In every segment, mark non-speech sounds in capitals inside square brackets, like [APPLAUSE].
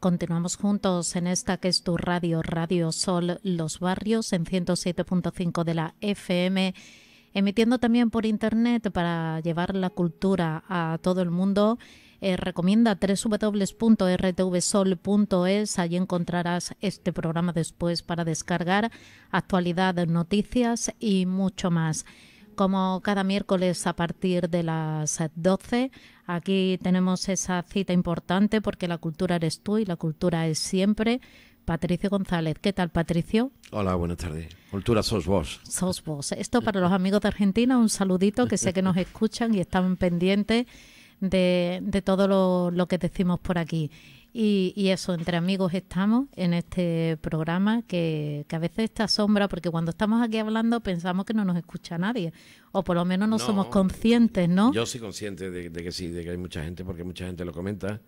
Continuamos juntos en esta que es tu radio, Radio Sol Los Barrios, en 107.5 de la FM, emitiendo también por internet para llevar la cultura a todo el mundo. Eh, recomienda www.rtvsol.es, allí encontrarás este programa después para descargar, actualidad, noticias y mucho más como cada miércoles a partir de las 12. Aquí tenemos esa cita importante porque la cultura eres tú y la cultura es siempre. Patricio González. ¿Qué tal, Patricio? Hola, buenas tardes. Cultura sos vos. Sos vos. Esto para los amigos de Argentina, un saludito que sé que nos escuchan y están pendientes de, todo lo que decimos por aquí. Y, eso, entre amigos estamos en este programa que, que a veces está sombra, porque cuando estamos aquí hablando pensamos que no nos escucha nadie, o por lo menos no, somos conscientes, ¿no? Yo soy consciente de, que sí, de que hay mucha gente, porque mucha gente lo comenta,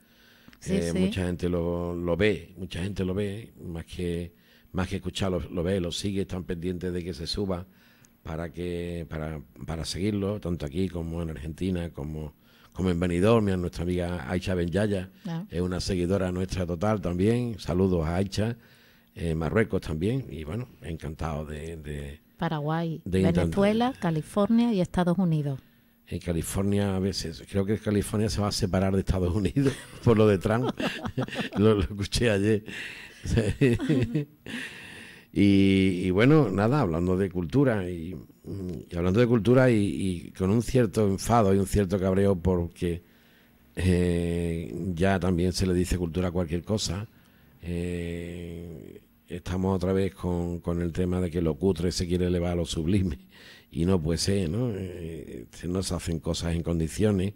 eh, mucha gente lo, ve, mucha gente lo ve, más que, más que escucharlo lo, ve, lo sigue, están pendientes de que se suba para, que, para, para seguirlo, tanto aquí como en Argentina, como como en Benidorm, nuestra amiga Aicha Benyaya, ah. es una seguidora nuestra total también. Saludos a Aicha, en eh, Marruecos también, y bueno, encantado de. Paraguay, de Venezuela, California y Estados Unidos. En California a veces, creo que California se va a separar de Estados Unidos [LAUGHS] por lo de Trump, [LAUGHS] lo, escuché ayer. [LAUGHS] Y, y, bueno, nada, hablando de cultura y y hablando de cultura y, con un cierto enfado y un cierto cabreo porque eh, ya también se le dice cultura a cualquier cosa, eh, estamos otra vez con, el tema de que lo cutre se quiere elevar a lo sublime y no puede ser, ¿no? no eh, se hacen cosas en condiciones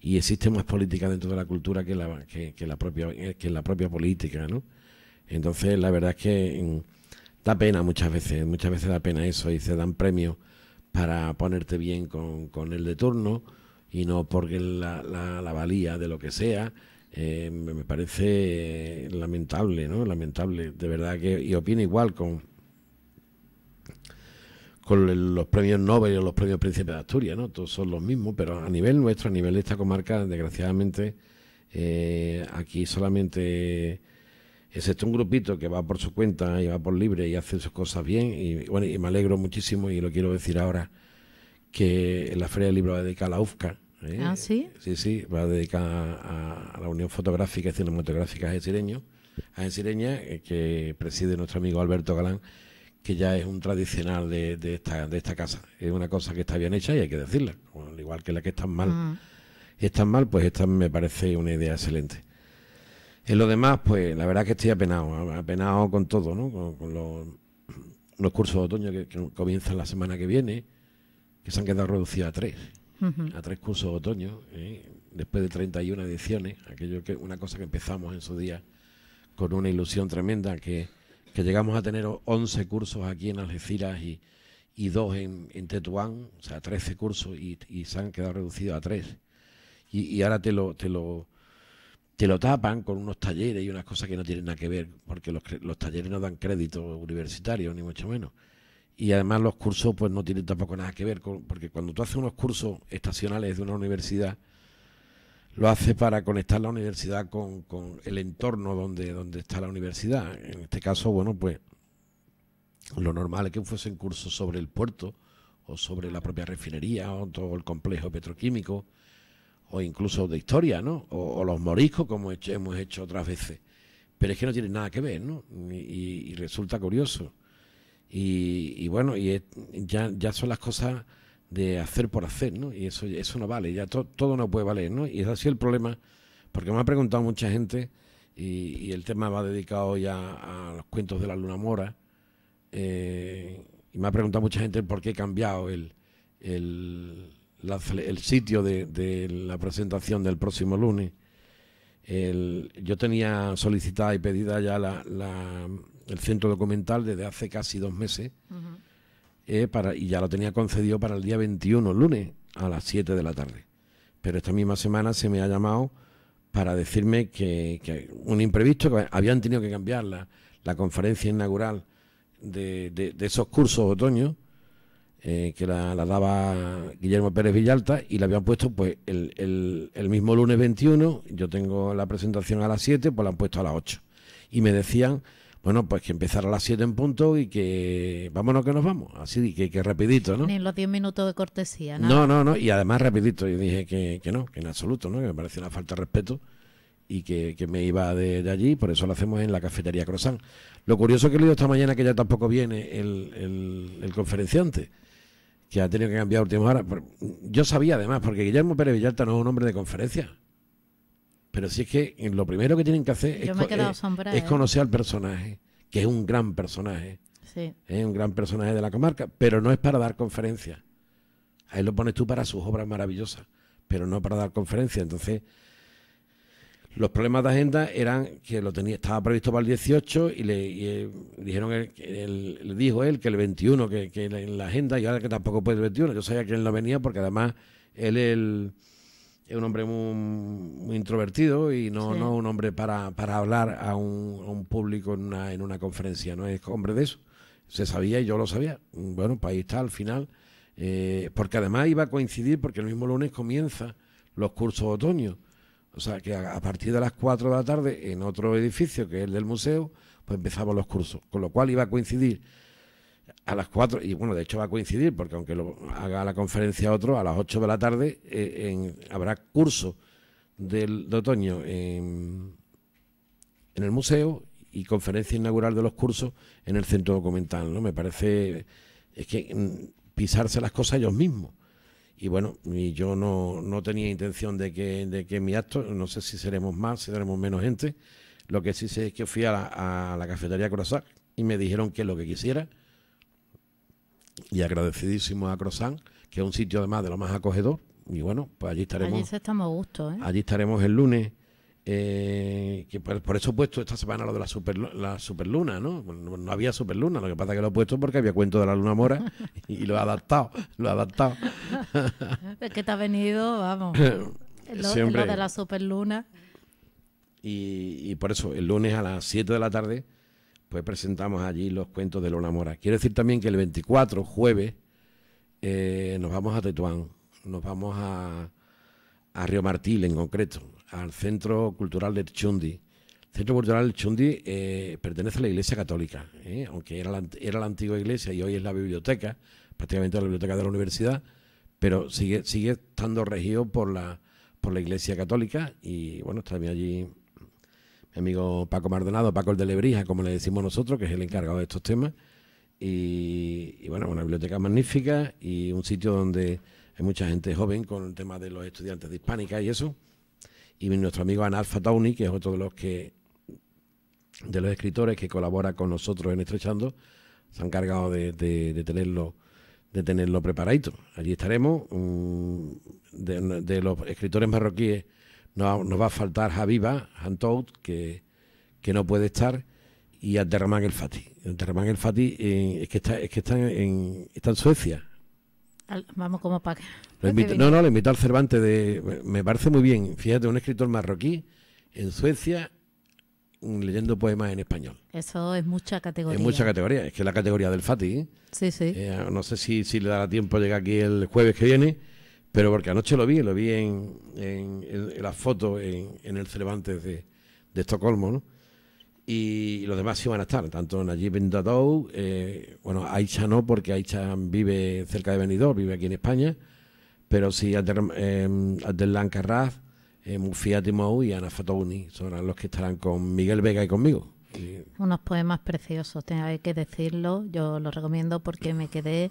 y existe más política dentro de la cultura que la, que, la, propia, que la propia política, ¿no? Entonces, la verdad es que mm, Da pena muchas veces, muchas veces da pena eso y se dan premios para ponerte bien con, con el de turno y no porque la, la, valía de lo que sea. Eh, me parece eh, lamentable, ¿no? Lamentable, de verdad que, y opino igual con, con los premios Nobel o los premios Príncipe de Asturias, ¿no? Todos son los mismos, pero a nivel nuestro, a nivel de esta comarca, desgraciadamente, eh, aquí solamente es este un grupito que va por su cuenta y va por libre y hace sus cosas bien. Y, bueno, y me alegro muchísimo y lo quiero decir ahora que la Feria del Libro va a dedicar a la UFCA. ¿eh? Ah, sí? Sí, va a dedicar a, la Unión Fotográfica y Cinematográfica sireño a sireña eh, que preside nuestro amigo Alberto Galán, que ya es un tradicional de, de, esta, de esta casa. Es una cosa que está bien hecha y hay que decirla, al igual que la que están mal. Ah. y Están mal, pues esta me parece una idea excelente. En lo demás, pues la verdad es que estoy apenado, apenado con todo, ¿no? Con, los, cursos de otoño que, comienzan la semana que viene, que se han quedado reducidos a tres, a tres cursos de otoño, ¿eh? después de 31 ediciones, aquello que una cosa que empezamos en su día con una ilusión tremenda, que, llegamos a tener 11 cursos aquí en Algeciras y, y dos en, Tetuán, o sea, 13 cursos y, se han quedado reducidos a tres. Y, y ahora te lo... Te lo te lo tapan con unos talleres y unas cosas que no tienen nada que ver, porque los, talleres no dan crédito universitario, ni mucho menos. Y además los cursos pues no tienen tampoco nada que ver, con, porque cuando tú haces unos cursos estacionales de una universidad, lo haces para conectar la universidad con, el entorno donde, donde está la universidad. En este caso, bueno, pues lo normal es que fuesen cursos sobre el puerto o sobre la propia refinería o todo el complejo petroquímico o incluso de historia, ¿no? O, los moriscos, como hemos hecho otras veces. Pero es que no tienen nada que ver, ¿no? Y, resulta curioso. Y, bueno, y ya, ya son las cosas de hacer por hacer, ¿no? Y eso, eso no vale, ya todo no puede valer, ¿no? Y es así el problema, porque me ha preguntado mucha gente, y, el tema va dedicado ya a los cuentos de la Luna Mora, eh, y me ha preguntado mucha gente por qué he cambiado el el sitio de, la presentación del próximo lunes. yo tenía solicitada y pedida ya el centro documental desde hace casi dos meses eh, para, y ya lo tenía concedido para el día 21, lunes, a las 7 de la tarde. Pero esta misma semana se me ha llamado para decirme que, un imprevisto, que habían tenido que cambiar la, conferencia inaugural de, de esos cursos otoño eh, que la, daba Guillermo Pérez Villalta y la habían puesto pues el, el, mismo lunes 21, yo tengo la presentación a las 7, pues la han puesto a las 8. Y me decían, bueno, pues que empezara a las 7 en punto y que vámonos que nos vamos, así que, que rapidito, ¿no? Ni los 10 minutos de cortesía, nada. No, no, no, y además rapidito, yo dije que, no, que en absoluto, ¿no? Que me parecía una falta de respeto y que, me iba de, allí, por eso lo hacemos en la cafetería Croissant. Lo curioso que he leído esta mañana que ya tampoco viene el, el, el conferenciante que ha tenido que cambiar a última Yo sabía además, porque Guillermo Pérez Villalta no es un hombre de conferencia. Pero si es que lo primero que tienen que hacer es, eh, ¿eh? conocer al personaje, que es un gran personaje. Sí. Es un gran personaje de la comarca, pero no es para dar conferencia. Ahí lo pones tú para sus obras maravillosas, pero no para dar conferencia. Entonces, los problemas de agenda eran que lo tenía, estaba previsto para el 18 y le, eh, dijeron le dijo él que el 21, que, en la agenda, y ahora que tampoco puede el 21. Yo sabía que él no venía porque además él es un hombre muy, introvertido y no, no un hombre para, hablar a un, público en una, en una conferencia, no es hombre de eso. Se sabía y yo lo sabía. Bueno, pues ahí está al final. Eh, porque además iba a coincidir porque el mismo lunes comienza los cursos de otoño. O sea, que a, partir de las 4 de la tarde, en otro edificio, que es el del museo, pues empezamos los cursos. Con lo cual iba a coincidir a las 4, y bueno, de hecho va a coincidir, porque aunque haga la conferencia otro, a las 8 de la tarde eh, habrá curso del, de otoño en, en el museo y conferencia inaugural de los cursos en el centro documental, ¿no? Me parece, es que mm, pisarse las cosas ellos mismos y bueno, yo no, tenía intención de que, de que mi acto, no sé si seremos más, si seremos menos gente, lo que sí sé es que fui a la, cafetería Croissant y me dijeron que es lo que quisiera, y agradecidísimo a Croissant, que es un sitio además de lo más acogedor, y bueno, pues allí estaremos. Allí estamos a gusto, ¿eh? Allí estaremos el lunes eh, que por, eso he puesto esta semana lo de la, super, la superluna, ¿no? ¿no? ¿no? había superluna, lo que pasa es que lo he puesto porque había cuento de la luna mora [LAUGHS] y lo he adaptado, lo he adaptado. [LAUGHS] es que te ha venido, vamos, [COUGHS] lo, de la superluna. Y, y por eso, el lunes a las 7 de la tarde, pues presentamos allí los cuentos de la luna mora. Quiero decir también que el 24, jueves, eh, nos vamos a Tetuán, nos vamos a, a Río Martil en concreto al Centro Cultural del Chundi. El Centro Cultural del Chundi eh, pertenece a la Iglesia Católica, eh, aunque era la, antigua iglesia y hoy es la biblioteca, prácticamente la biblioteca de la universidad, pero sigue, sigue estando regido por la, por la Iglesia Católica y bueno, está también allí mi amigo Paco Mardenado, Paco el de Lebrija, como le decimos nosotros, que es el encargado de estos temas. y, bueno, una biblioteca magnífica y un sitio donde hay mucha gente joven con el tema de los estudiantes de hispánica y eso y nuestro amigo Analfa Tauni, que es otro de los que de los escritores que colabora con nosotros en Estrechando, se ha encargado de, tenerlo de tenerlo preparadito. Allí estaremos. Mm, de, los escritores marroquíes nos va a faltar Javiva Antoud que, que no puede estar, y Abderramán El Fati. El Fati eh, es que está, es que está en, está en Suecia. Vamos como para no, no, le invito al Cervantes de. Me parece muy bien. Fíjate, un escritor marroquí en Suecia leyendo poemas en español. Eso es mucha categoría. Es mucha categoría. Es que es la categoría del Fati. ¿eh? Sí, sí. Eh, no sé si, le dará tiempo llegar aquí el jueves que viene, pero porque anoche lo vi, lo vi en, en las fotos en, el Cervantes de, Estocolmo, ¿no? y los demás sí van a estar, tanto Najib Bendadou, eh, bueno, Aicha no, porque Aicha vive cerca de Benidorm, vive aquí en España, pero sí Adelán em, Carras, Mufía em, Timou y Ana Fatouni Son los que estarán con Miguel Vega y conmigo. Unos poemas preciosos, hay que decirlo, yo los recomiendo porque me quedé...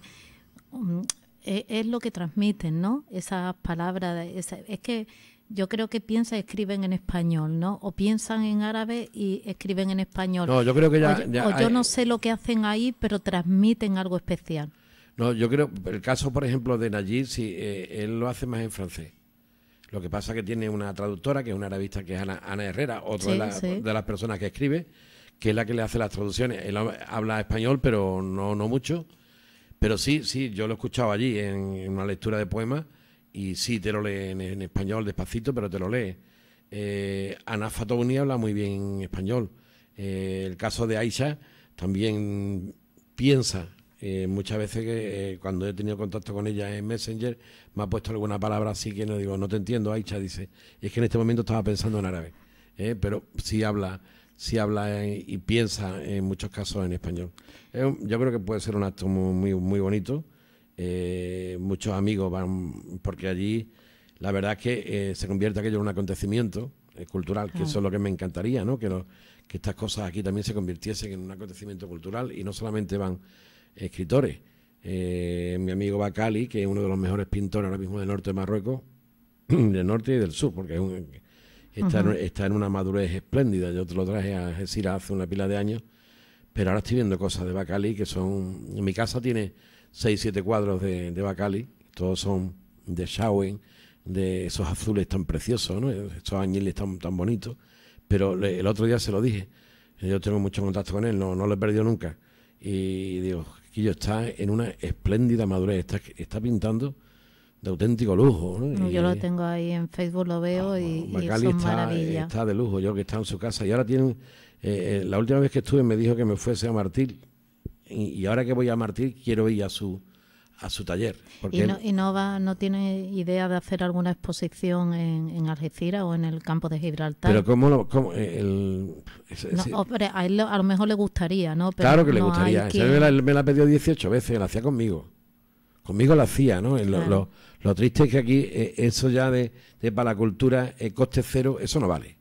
Mm, e, es, lo que transmiten, ¿no? Esas palabras, es que yo creo que piensan, y escriben en español, ¿no? O piensan en árabe y escriben en español. No, yo creo que ya. O, yo no sé lo que hacen ahí, pero transmiten algo especial. No, yo creo, el caso, por ejemplo, de Najib, sí, eh, él lo hace más en francés. Lo que pasa es que tiene una traductora, que es una arabista, que es Ana, Herrera, otra de, las personas que escribe, que es la que le hace las traducciones. Él habla español, pero no, no mucho. Pero sí, sí, yo lo he escuchado allí en, una lectura de poemas y sí, te lo lee en, español despacito, pero te lo lee. Eh, Ana Fatouni habla muy bien español. Eh, el caso de Aisha también piensa eh, muchas veces que, eh, cuando he tenido contacto con ella en Messenger, me ha puesto alguna palabra así que no digo, no te entiendo, Aicha, dice. Y es que en este momento estaba pensando en árabe, ¿eh? pero sí habla, sí habla y piensa en muchos casos en español. yo creo que puede ser un acto muy, muy bonito. muchos amigos van, porque allí la verdad es que se convierte aquello en un acontecimiento cultural, que ah. eso es lo que me encantaría, ¿no? Que, que estas cosas aquí también se convirtiesen en un acontecimiento cultural y no solamente van escritores. Eh, mi amigo Bacali, que es uno de los mejores pintores ahora mismo del norte de Marruecos, [CLEARS THROAT] del norte y del sur, porque está, en una madurez espléndida. Yo te lo traje a Gesira hace una pila de años, pero ahora estoy viendo cosas de Bacali que son. En mi casa tiene 6, 7 cuadros de, de Bacali, todos son de Shawen, de esos azules tan preciosos, ¿no? esos añiles tan, tan bonitos. Pero el otro día se lo dije, yo tengo mucho contacto con él, no, no lo he perdido nunca. Y digo, yo está en una espléndida madurez, está, pintando de auténtico lujo. Yo lo tengo ahí en Facebook, lo veo ah, y, y son está, está de lujo, yo que está en su casa. Y ahora tienen, eh, eh, la última vez que estuve me dijo que me fuese a Martil. Y, ahora que voy a Martil quiero ir a su, a su taller. ¿Y, no, y no, va, no tiene idea de hacer alguna exposición en, en Algeciras o en el campo de Gibraltar? Pero ¿cómo lo...? Cómo, eh, el, a lo mejor le gustaría, ¿no? claro que le gustaría. él Me, la, me la pidió 18 veces, la hacía conmigo. Conmigo la hacía, ¿no? Lo, triste es que aquí eh, eso ya de, de, para la cultura, el coste cero, eso no vale.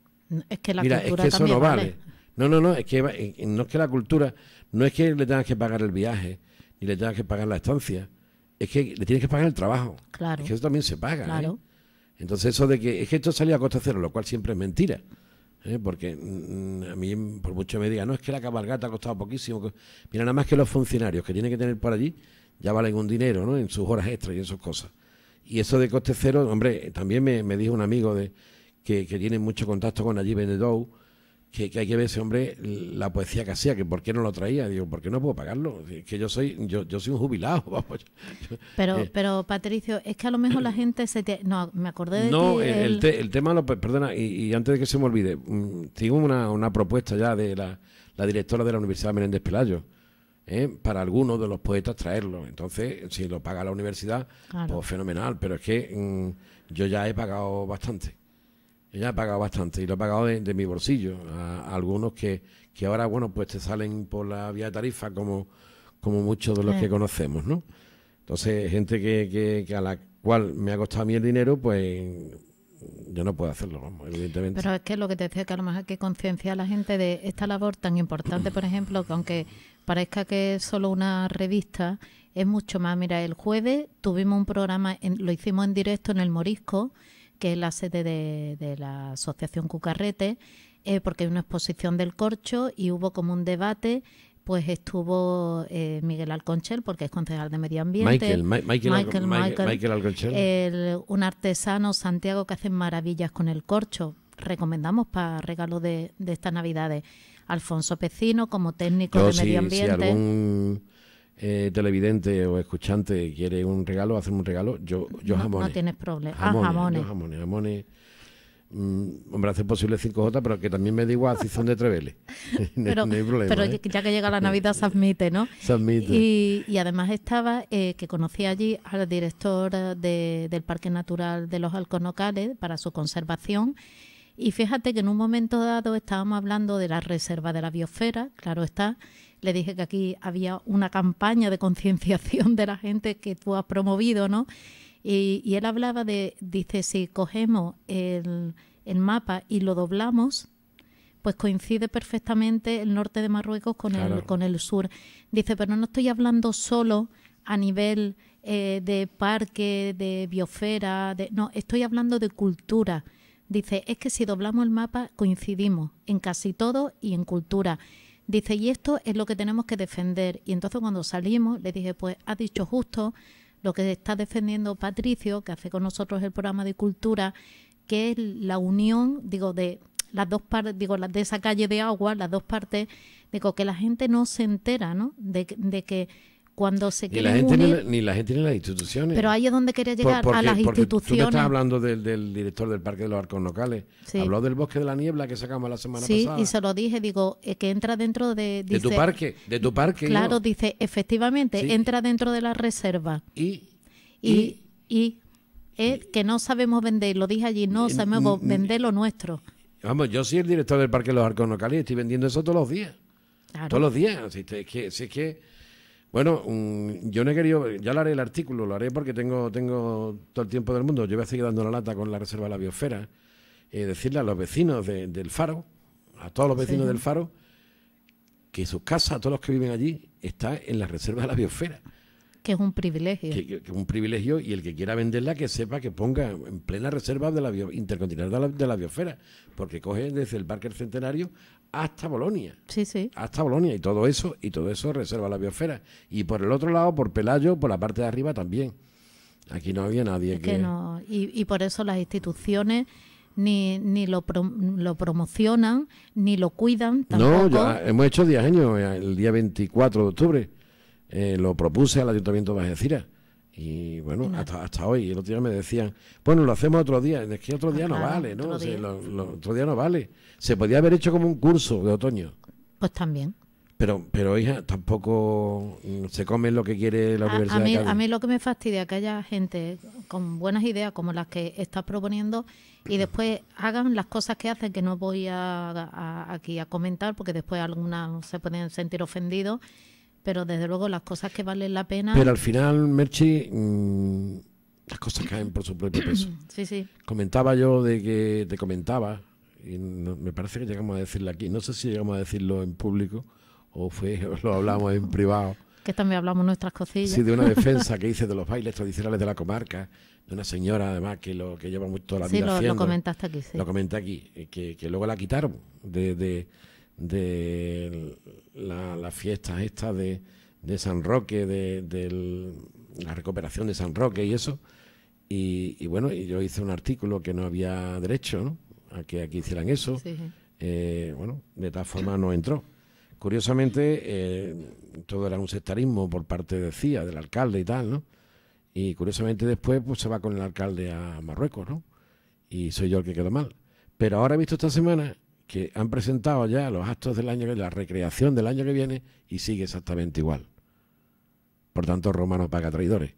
Es que la Mira, es que eso no vale. No, no, no, es que no es que la cultura, no es que le tengas que pagar el viaje, ni le tengas que pagar la estancia es que le tienes que pagar el trabajo. Claro. Es que eso también se paga. ¿eh? Claro. Entonces, eso de que es que esto salía a coste cero, lo cual siempre es mentira. ¿eh? Porque mm, a mí, por mucho me digan, no, es que la cabalgata ha costado poquísimo. Mira, nada más que los funcionarios que tienen que tener por allí ya valen un dinero, ¿no? En sus horas extras y en sus cosas. Y eso de coste cero, hombre, también me, dijo un amigo de que, que tiene mucho contacto con allí Benedou, que, hay que ver ese hombre la poesía que hacía, que por qué no lo traía. Digo, ¿por qué no puedo pagarlo? Es que yo soy, yo, yo soy un jubilado, [LAUGHS] Pero, eh, pero Patricio, es que a lo mejor la [CLEARS THROAT] gente se No, me acordé de No, que el, el... tema, lo, perdona, y, antes de que se me olvide, mm, tengo una, una propuesta ya de la, directora de la Universidad Menéndez Pelayo. ¿eh? Para algunos de los poetas traerlo. Entonces, si lo paga la universidad, pues fenomenal. Pero es que mm, yo ya he pagado bastante ya he pagado bastante y lo he pagado de, mi bolsillo. A, algunos que, ahora, bueno, pues te salen por la vía de tarifa como, como muchos de los que conocemos, ¿no? Entonces, gente que, a la cual me ha costado a mí el dinero, pues yo no puedo hacerlo, vamos, evidentemente. Pero es que lo que te decía, que a lo mejor hay que concienciar a la gente de esta labor tan importante, por ejemplo, que aunque parezca que es solo una revista, es mucho más. Mira, el jueves tuvimos un programa, lo hicimos en directo en el Morisco, que es la sede de, la Asociación Cucarrete, eh, porque hay una exposición del corcho y hubo como un debate pues estuvo eh, Miguel Alconchel, porque es concejal de Medio Ambiente. Michael, Michael, Alconchel. un artesano, Santiago, que hace maravillas con el corcho. Recomendamos para regalo de, estas Navidades. Alfonso Pecino, como técnico de Medio Ambiente. Eh, televidente o escuchante quiere un regalo, hacer un regalo, yo, yo jamones. No, tienes problema. ah, jamones. jamones, mm, hombre, hace posible 5J, pero que también me digo así son de trevele... [LAUGHS] pero, no, hay problema. Pero ¿eh? ya que llega la Navidad se admite, ¿no? Se admite. Y, además estaba, eh, que conocí allí al director del Parque Natural de los Alconocales para su conservación. Y fíjate que en un momento dado estábamos hablando de la reserva de la biosfera, claro está, le dije que aquí había una campaña de concienciación de la gente que tú has promovido, ¿no? Y, él hablaba de, dice, si cogemos el, mapa y lo doblamos, pues coincide perfectamente el norte de Marruecos con, el, con el sur. Dice, pero no estoy hablando solo a nivel eh, de parque, de biosfera, de, no, estoy hablando de cultura. Dice, es que si doblamos el mapa coincidimos en casi todo y en cultura. Dice, y esto es lo que tenemos que defender. Y entonces cuando salimos, le dije, pues ha dicho justo lo que está defendiendo Patricio, que hace con nosotros el programa de cultura, que es la unión, digo, de las dos partes, digo, de esa calle de agua, las dos partes, digo, que la gente no se entera, ¿no? de, de que cuando se ni la gente ni, la gente ni las instituciones pero ahí es donde quería llegar a las instituciones estás hablando del, director del parque de los arcos locales habló del bosque de la niebla que sacamos la semana pasada sí y se lo dije digo eh, que entra dentro de de tu parque de tu parque claro dice efectivamente entra dentro de la reserva y y, y, eh, que no sabemos vender lo dije allí no sabemos vender lo nuestro vamos yo soy el director del parque de los arcos locales y estoy vendiendo eso todos los días todos los días así que, si es que bueno, mm, yo no he querido, ya lo haré el artículo, lo haré porque tengo, tengo todo el tiempo del mundo. Yo voy a seguir dando la lata con la reserva de la biosfera. Eh, decirle a los vecinos del faro, a todos los vecinos del faro, que sus casas, a todos los que viven allí, está en la reserva de la biosfera. Que es un privilegio. Que, es un privilegio y el que quiera venderla que sepa que ponga en plena reserva de la intercontinental de la, de la, biosfera, porque coge desde el Parque Centenario hasta Bolonia. Sí, Hasta Bolonia y todo eso, y todo eso reserva la biosfera. Y por el otro lado, por Pelayo, por la parte de arriba también. Aquí no había nadie que... No. Y, por eso las instituciones ni, ni lo, promocionan, ni lo cuidan. Tampoco. No, ya hemos hecho 10 años, el día 24 de octubre. Eh, lo propuse al Ayuntamiento de Bajecira y bueno, hasta, hasta, hoy, el otro día me decían, bueno, lo hacemos otro día, es que otro ah, día no vale, ¿no? Otro, día. no vale. Se podía haber hecho como un curso de otoño. Pues también. Pero, pero hija, tampoco se come lo que quiere la Universidad a, mí, A mí lo que me fastidia que haya gente con buenas ideas como las que estás proponiendo y después hagan las cosas que hacen que no voy a, aquí a comentar porque después algunas se pueden sentir ofendidos pero desde luego las cosas que valen la pena. Pero al final, Merchi, mm, las cosas caen por su propio peso. [CLEARS THROAT] sí, sí. Comentaba yo de que te comentaba, y me parece que llegamos a decirlo aquí, no sé si llegamos a decirlo en público o fue [LAUGHS] lo hablamos en privado. Que también hablamos nuestras cosillas. Sí, de una [LAUGHS] defensa que hice de los bailes tradicionales de la comarca, de una señora además que lo que lleva mucho la vida. Sí, lo, comentaste aquí, Lo comenté aquí, eh, que, luego la quitaron de, de de las la fiesta esta de, San Roque, de, la recuperación de San Roque y eso. Y, y, bueno, yo hice un artículo que no había derecho a que aquí hicieran eso. Eh, bueno, de tal forma no entró. Curiosamente, eh, todo era un sectarismo por parte de CIA, del alcalde y tal, ¿no? Y curiosamente después pues, se va con el alcalde a Marruecos, ¿no? Y soy yo el que quedó mal. Pero ahora he visto esta semana que han presentado ya los actos del año, la recreación del año que viene y sigue exactamente igual. Por tanto, Roma no paga traidores.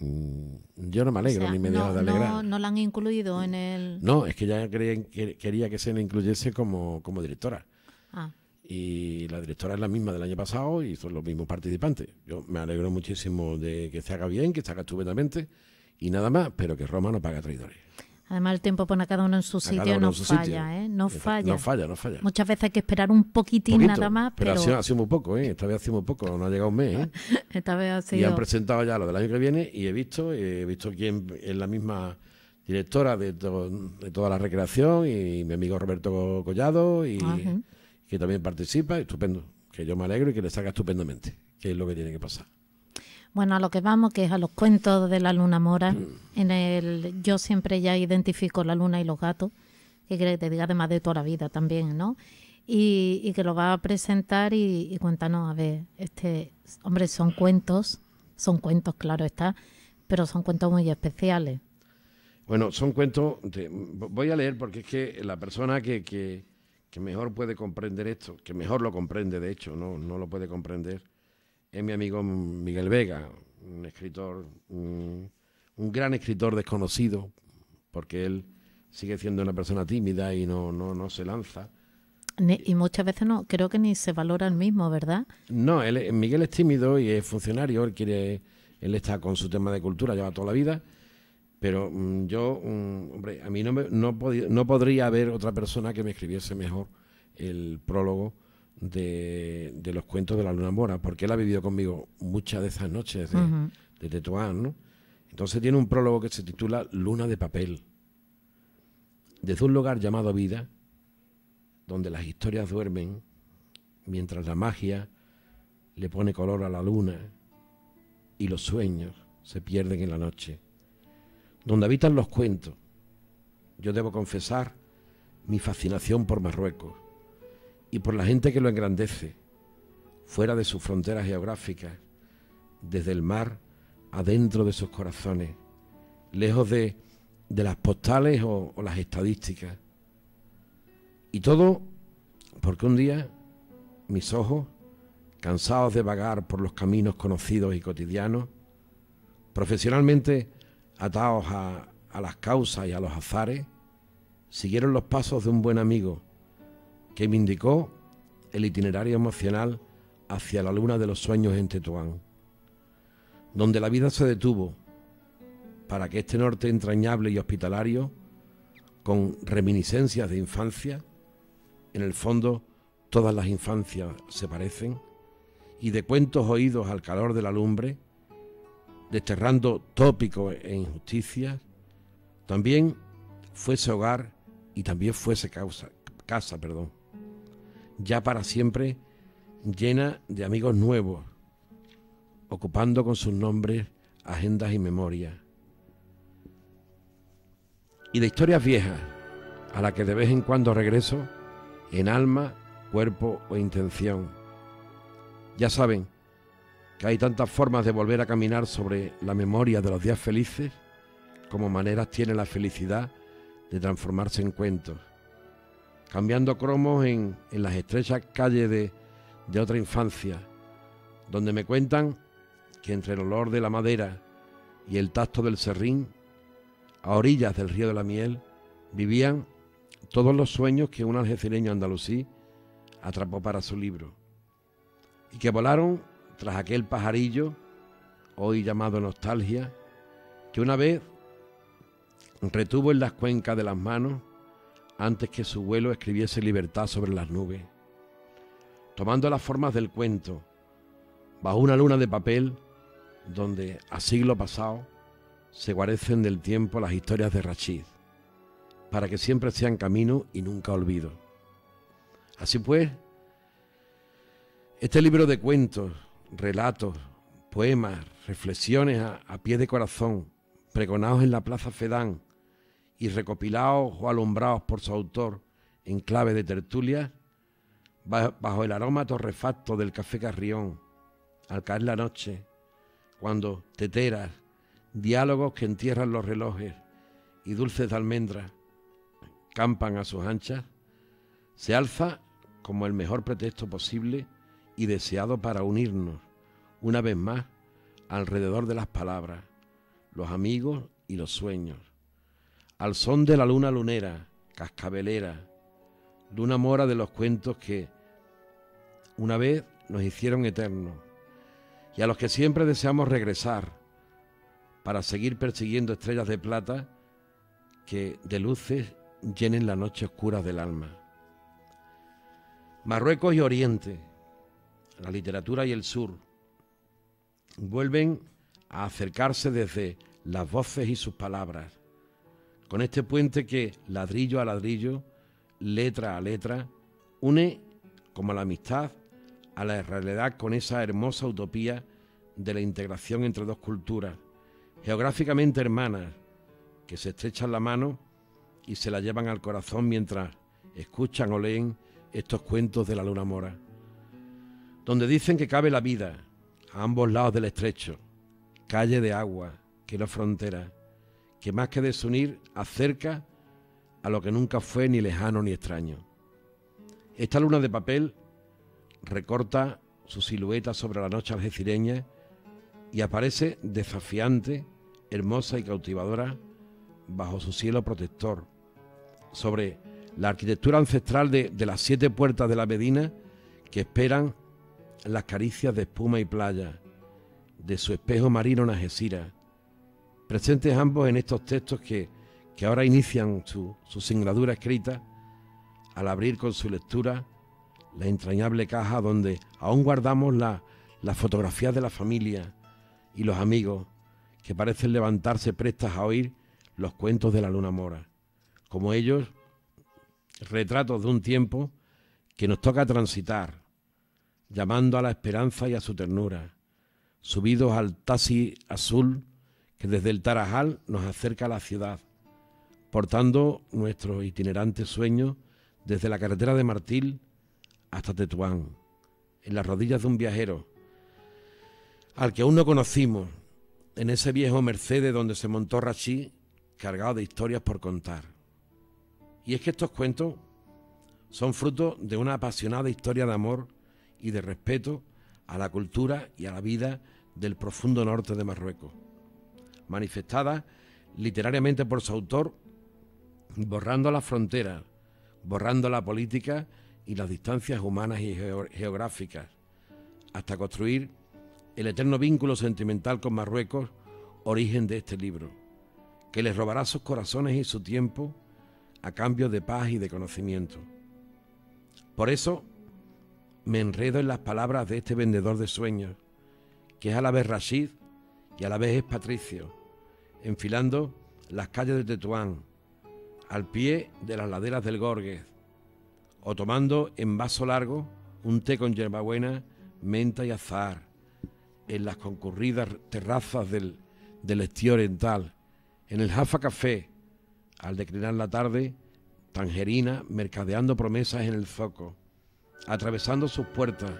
Mm, yo no me alegro ni me no, de alegrar. No, no la han incluido en el. No, es que ya creen, que, quería que se le incluyese como, como directora. Ah. Y la directora es la misma del año pasado y son los mismos participantes. Yo me alegro muchísimo de que se haga bien, que se haga estupendamente y nada más, pero que Roma no paga traidores. Además, el tiempo pone a cada uno en su sitio, ¿eh? no, falla, ¿eh? no falla, Muchas veces hay que esperar un poquitín nada más. Pero, pero... Ha, sido, muy poco, ¿eh? Esta vez ha sido muy poco, no ha llegado un mes, ¿eh? [LAUGHS] Esta ha Y han presentado ya lo del año que viene y he visto, he visto quién es la misma directora de, toda la recreación y mi amigo Roberto Collado y ah, que también participa, estupendo. Que yo me alegro y que le salga estupendamente, que es lo que tiene que pasar. Bueno, a lo que vamos, que es a los cuentos de la luna mora. Mm. En el, yo siempre ya identifico la luna y los gatos, que te diga además de toda la vida también, ¿no? Y, que lo va a presentar y, cuéntanos, a ver, este, hombre, son cuentos, son cuentos, claro está, pero son cuentos muy especiales. Bueno, son cuentos, voy a leer porque es que la persona que, mejor puede comprender esto, que mejor lo comprende, de hecho, no, no lo puede comprender es mi amigo Miguel Vega, un escritor, mm, un, gran escritor desconocido, porque él sigue siendo una persona tímida y no, no, no se lanza. y muchas veces no, creo que ni se valora el mismo, ¿verdad? No, Miguel es tímido y es funcionario, él quiere, él está con su tema de cultura, lleva toda la vida, pero mm, yo, mm, hombre, a mí no, no, no podría haber otra persona que me escribiese mejor el prólogo de, los cuentos de la Luna Mora, porque él ha vivido conmigo muchas de esas noches de, Tetuán, ¿no? Entonces tiene un prólogo que se titula Luna de papel. Desde un lugar llamado vida, donde las historias duermen, mientras la magia le pone color a la luna y los sueños se pierden en la noche, donde habitan los cuentos. Yo debo confesar mi fascinación por Marruecos y por la gente que lo engrandece, fuera de sus fronteras geográficas, desde el mar adentro de sus corazones, lejos de, las postales o, las estadísticas. Y todo porque un día mis ojos, cansados de vagar por los caminos conocidos y cotidianos, profesionalmente atados a las causas y a los azares, siguieron los pasos de un buen amigo, que me indicó el itinerario emocional hacia la luna de los sueños en Tetuán, donde la vida se detuvo para que este norte entrañable y hospitalario, con reminiscencias de infancia, en el fondo todas las infancias se parecen, y de cuentos oídos al calor de la lumbre, desterrando tópicos e injusticias, también fuese hogar y también fuese casa, perdón, ya para siempre llena de amigos nuevos, ocupando con sus nombres agendas y memorias. Y de historias viejas, a las que de vez en cuando regreso, en alma, cuerpo o intención. Ya saben que hay tantas formas de volver a caminar sobre la memoria de los días felices como maneras tiene la felicidad de transformarse en cuentos cambiando cromos en, las estrechas calles de, de otra infancia, donde me cuentan que entre el olor de la madera y el tacto del serrín, a orillas del río de la miel, vivían todos los sueños que un algecireño andalusí atrapó para su libro, y que volaron tras aquel pajarillo, hoy llamado nostalgia, que una vez retuvo en las cuencas de las manos antes que su vuelo escribiese libertad sobre las nubes. Tomando las formas del cuento, bajo una luna de papel, donde a siglo pasado se guarecen del tiempo las historias de Rachid, para que siempre sean camino y nunca olvido. Así pues, este libro de cuentos, relatos, poemas, reflexiones a, pie de corazón, pregonados en la Plaza Fedán, y recopilados o alumbrados por su autor en clave de tertulia, bajo el aroma torrefacto del café Carrión, al caer la noche, cuando teteras, diálogos que entierran los relojes y dulces almendras campan a sus anchas, se alza como el mejor pretexto posible y deseado para unirnos, una vez más, alrededor de las palabras, los amigos y los sueños al son de la luna lunera, cascabelera, luna mora de los cuentos que una vez nos hicieron eternos y a los que siempre deseamos regresar para seguir persiguiendo estrellas de plata que de luces llenen la noche oscura del alma. Marruecos y Oriente, la literatura y el sur, vuelven a acercarse desde las voces y sus palabras con este puente que ladrillo a ladrillo, letra a letra, une como la amistad a la realidad con esa hermosa utopía de la integración entre dos culturas, geográficamente hermanas, que se estrechan la mano y se la llevan al corazón mientras escuchan o leen estos cuentos de la luna mora, donde dicen que cabe la vida a ambos lados del estrecho, calle de agua, que no frontera, que más que desunir, acerca a lo que nunca fue ni lejano ni extraño. Esta luna de papel recorta su silueta sobre la noche algecireña y aparece desafiante, hermosa y cautivadora bajo su cielo protector. Sobre la arquitectura ancestral de, las siete puertas de la Medina que esperan las caricias de espuma y playa, de su espejo marino en Algeciras, presentes ambos en estos textos que, que ahora inician su, su singladura escrita al abrir con su lectura la entrañable caja donde aún guardamos las fotografías de la familia y los amigos que parecen levantarse prestas a oír los cuentos de la luna mora. Como ellos, retratos de un tiempo que nos toca transitar, llamando a la esperanza y a su ternura, subidos al taxi azul que desde el Tarajal nos acerca a la ciudad, portando nuestros itinerantes sueños desde la carretera de Martil hasta Tetuán, en las rodillas de un viajero, al que aún no conocimos, en ese viejo Mercedes donde se montó Rachí... cargado de historias por contar. Y es que estos cuentos son fruto de una apasionada historia de amor y de respeto a la cultura y a la vida del profundo norte de Marruecos manifestada literariamente por su autor, borrando las fronteras, borrando la política y las distancias humanas y geográficas, hasta construir el eterno vínculo sentimental con Marruecos, origen de este libro, que les robará sus corazones y su tiempo a cambio de paz y de conocimiento. Por eso me enredo en las palabras de este vendedor de sueños, que es a la vez Rashid y a la vez es Patricio, enfilando las calles de Tetuán, al pie de las laderas del Gorges, o tomando en vaso largo un té con yerbabuena, menta y azahar, en las concurridas terrazas del, del estío oriental, en el Jaffa Café, al declinar la tarde, Tangerina mercadeando promesas en el zoco, atravesando sus puertas,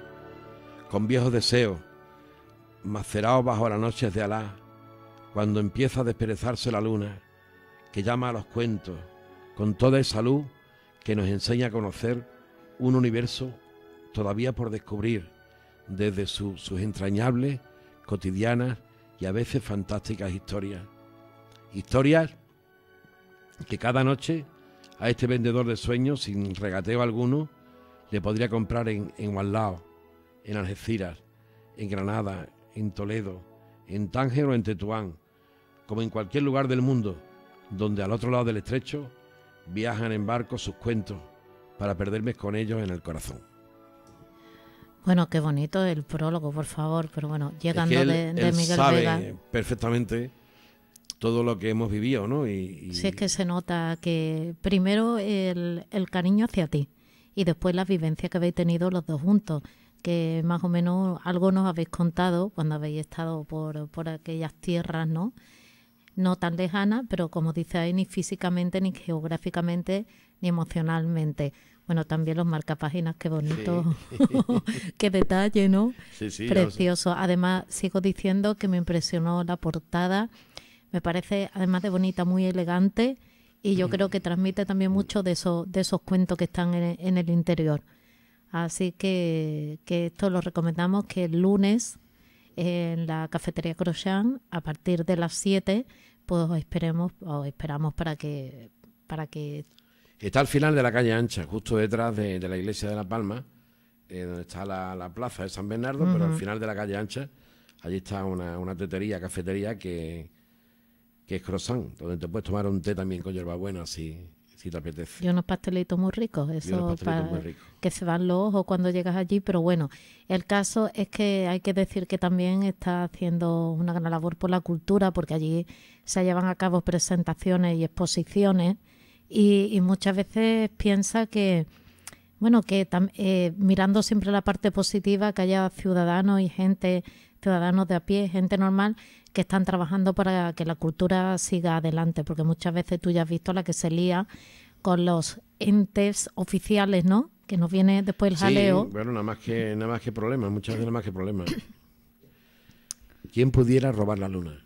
con viejos deseos, macerados bajo las noches de Alá, cuando empieza a desperezarse la luna, que llama a los cuentos, con toda esa luz que nos enseña a conocer un universo todavía por descubrir desde sus entrañables, cotidianas y a veces fantásticas historias. Historias que cada noche a este vendedor de sueños, sin regateo alguno, le podría comprar en, en en Algeciras, en Granada, en Toledo, en Tánger o en Tetuán como en cualquier lugar del mundo, donde al otro lado del estrecho viajan en barco sus cuentos para perderme con ellos en el corazón. Bueno, qué bonito el prólogo, por favor, pero bueno, llegando de, él Miguel sabe Perfectamente todo lo que hemos vivido, ¿no? Y, Sí, es que se nota que primero el, cariño hacia ti y después la vivencia que habéis tenido los dos juntos que más o menos algo nos habéis contado cuando habéis estado por, por aquellas tierras, ¿no? no tan lejana, pero como dice ahí, ni físicamente, ni geográficamente, ni emocionalmente. Bueno, también los marcapáginas, qué bonito, [LAUGHS] qué detalle, ¿no? Precioso. Además, sigo diciendo que me impresionó la portada. Me parece, además de bonita, muy elegante y yo creo que transmite también mm. mucho de, esos, de esos cuentos que están en, en el interior. Así que, que esto lo recomendamos que el lunes en la cafetería Croissant, a partir de las 7, pues esperemos o esperamos para que para que está al final de la calle ancha, justo detrás de, la iglesia de La Palma, eh, donde está la, plaza de San Bernardo, pero al final de la calle ancha, allí está una, una tetería, cafetería que, que es croissant, donde te puedes tomar un té también con hierbabuena, así y unos pastelitos muy ricos, eso que se van los ojos cuando llegas allí, pero bueno, el caso es que hay que decir que también está haciendo una gran labor por la cultura, porque allí se llevan a cabo presentaciones y exposiciones, y muchas veces piensa que bueno, que eh, mirando siempre la parte positiva, que haya ciudadanos y gente, ciudadanos de a pie, gente normal, que están trabajando para que la cultura siga adelante, porque muchas veces tú ya has visto la que se lía con los entes oficiales, ¿no? Que nos viene después el jaleo. Sí, bueno, más que, nada más que problemas, muchas veces nada más que problemas. ¿Quién pudiera robar la luna?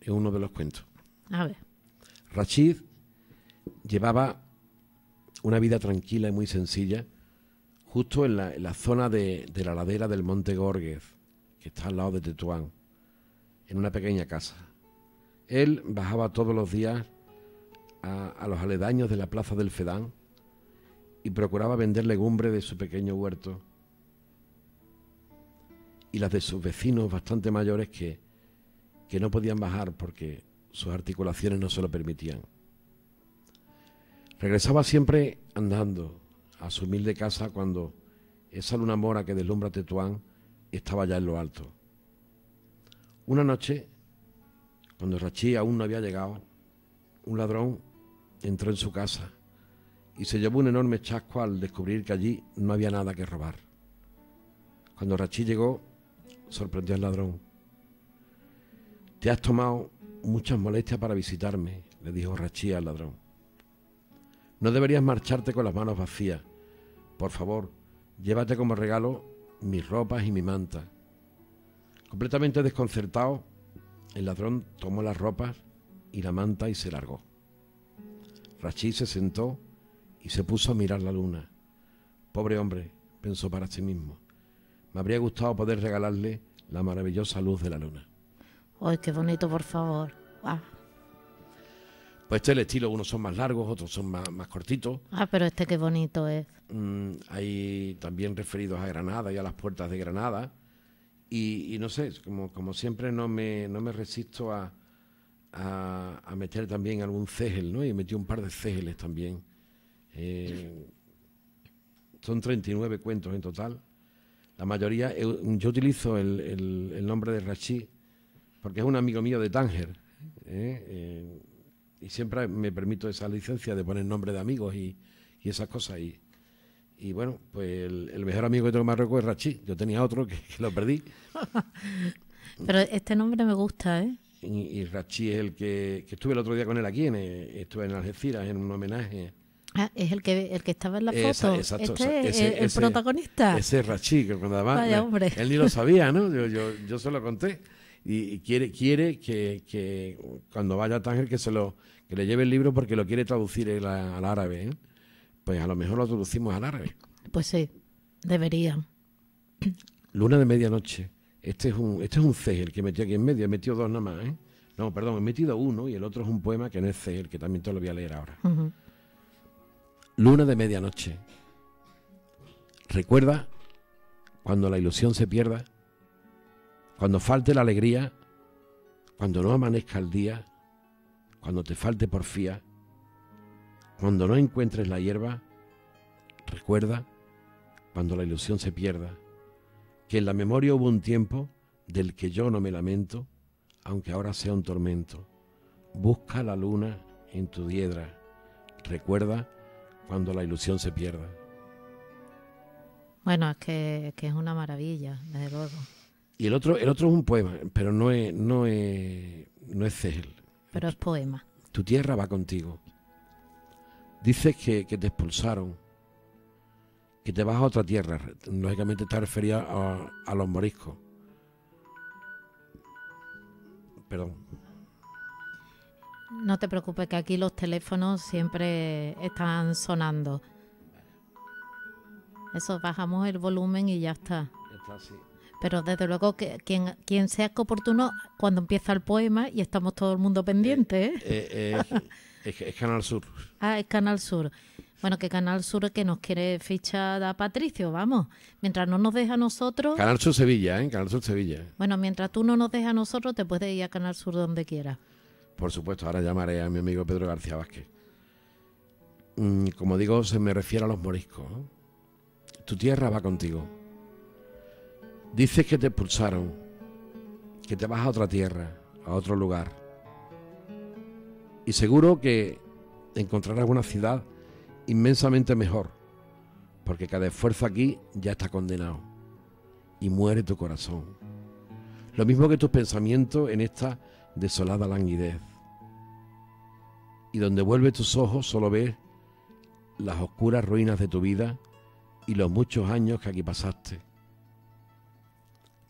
Es uno de los cuentos. A ver. Rachid llevaba una vida tranquila y muy sencilla, justo en la, zona de, la ladera del Monte Gorges, que está al lado de Tetuán, en una pequeña casa. Él bajaba todos los días a, los aledaños de la plaza del Fedán y procuraba vender legumbres de su pequeño huerto y las de sus vecinos bastante mayores que, que no podían bajar porque sus articulaciones no se lo permitían. Regresaba siempre andando a su humilde casa cuando esa luna mora que deslumbra Tetuán estaba ya en lo alto. Una noche, cuando Rachí aún no había llegado, un ladrón entró en su casa y se llevó un enorme chasco al descubrir que allí no había nada que robar. Cuando Rachí llegó, sorprendió al ladrón. Te has tomado muchas molestias para visitarme, le dijo Rachí al ladrón. No deberías marcharte con las manos vacías. Por favor, llévate como regalo mis ropas y mi manta. Completamente desconcertado, el ladrón tomó las ropas y la manta y se largó. Rachid se sentó y se puso a mirar la luna. Pobre hombre, pensó para sí mismo. Me habría gustado poder regalarle la maravillosa luz de la luna. ¡Ay, qué bonito, por favor! Ah. Pues este es el estilo, unos son más largos, otros son más, cortitos. Ah, pero este qué bonito es. Mm, hay también referidos a Granada y a las puertas de Granada. Y, no sé, como, siempre no me, no me resisto a, meter también algún cegel, ¿no? Y metí un par de cegeles también. Eh, son 39 cuentos en total. La mayoría, yo, utilizo el, nombre de Rachi porque es un amigo mío de Tánger. ¿eh? eh y siempre me permito esa licencia de poner nombre de amigos y, esas cosas. Y, y bueno, pues el, mejor amigo de todo en Marruecos es Rachi. Yo tenía otro que, lo perdí. [LAUGHS] Pero este nombre me gusta, ¿eh? Y, Rachi es el que, estuve el otro día con él aquí, en, eh, estuve en Algeciras en un homenaje. Ah, es el que el que estaba en la foto. exacto, este es el protagonista. Ese es Rachi, que cuando va Vaya, hombre. él ni lo sabía, ¿no? [LAUGHS] Yo, yo, yo se lo conté. Y, quiere, quiere que, que cuando vaya a Tánger que se lo que le lleve el libro porque lo quiere traducir al árabe. ¿eh? Pues a lo mejor lo traducimos al árabe. Pues sí, debería. Luna de medianoche. Este es un, este es un que metí aquí en medio. He metido dos nada más, ¿eh? No, perdón, he metido uno y el otro es un poema que no es Cegel, que también te lo voy a leer ahora. Luna de medianoche. Recuerda cuando la ilusión se pierda, cuando falte la alegría, cuando no amanezca el día cuando te falte porfía, cuando no encuentres la hierba, recuerda, cuando la ilusión se pierda, que en la memoria hubo un tiempo del que yo no me lamento, aunque ahora sea un tormento. Busca la luna en tu diedra, recuerda cuando la ilusión se pierda. Bueno, es que, es una maravilla, desde luego. Y el otro, el otro es un poema, pero no es, no no es pero es poema. Tu tierra va contigo. Dices que, te expulsaron, que te vas a otra tierra. Lógicamente está referida a, a los moriscos. Perdón. No te preocupes, que aquí los teléfonos siempre están sonando. Eso, bajamos el volumen y ya está. está, sí pero desde luego que quien, quien sea oportuno cuando empieza el poema y estamos todo el mundo pendiente. ¿eh? Eh, eh, es, Canal Sur. Ah, es Canal Sur. Bueno, que Canal Sur que nos quiere fichar a Patricio, vamos. Mientras no nos deja a nosotros... Canal Sur Sevilla, ¿eh? Canal Sur Sevilla. Bueno, mientras tú no nos dejas a nosotros, te puedes ir a Canal Sur donde quieras. Por supuesto, ahora llamaré a mi amigo Pedro García Vázquez. Mm, como digo, se me refiere a los moriscos. Tu tierra va contigo. Dices que te expulsaron, que te vas a otra tierra, a otro lugar. Y seguro que encontrarás una ciudad inmensamente mejor, porque cada esfuerzo aquí ya está condenado y muere tu corazón. Lo mismo que tus pensamientos en esta desolada languidez. Y donde vuelve tus ojos solo ves las oscuras ruinas de tu vida y los muchos años que aquí pasaste.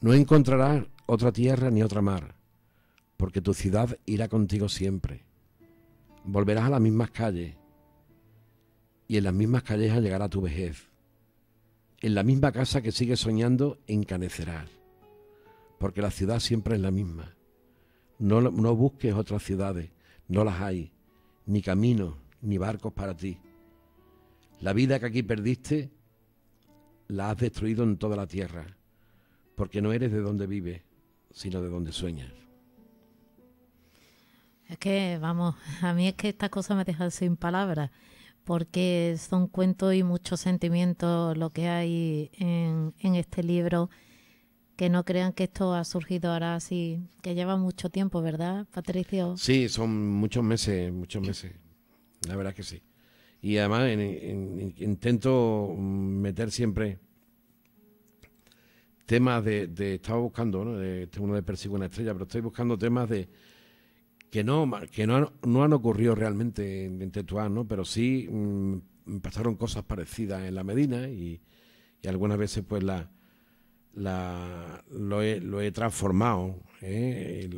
No encontrarás otra tierra ni otra mar, porque tu ciudad irá contigo siempre. Volverás a las mismas calles, y en las mismas calles llegará tu vejez. En la misma casa que sigues soñando encanecerás, porque la ciudad siempre es la misma. No, no busques otras ciudades, no las hay, ni caminos, ni barcos para ti. La vida que aquí perdiste la has destruido en toda la tierra porque no eres de donde vives, sino de donde sueñas. Es que, vamos, a mí es que esta cosa me deja sin palabras, porque son cuentos y muchos sentimientos lo que hay en, este libro. Que no crean que esto ha surgido ahora así, que lleva mucho tiempo, ¿verdad, Patricio? Sí, son muchos meses, muchos meses. La verdad que sí. Y además intento meter siempre temas de, de estaba buscando, ¿no? es este, uno de Persigo una estrella, pero estoy buscando temas de que no, que no, han, no han ocurrido realmente en, Tetuán, ¿no? Pero sí me mm, pasaron cosas parecidas en la Medina y, y algunas veces pues la, la, lo, he, lo he transformado, ¿eh?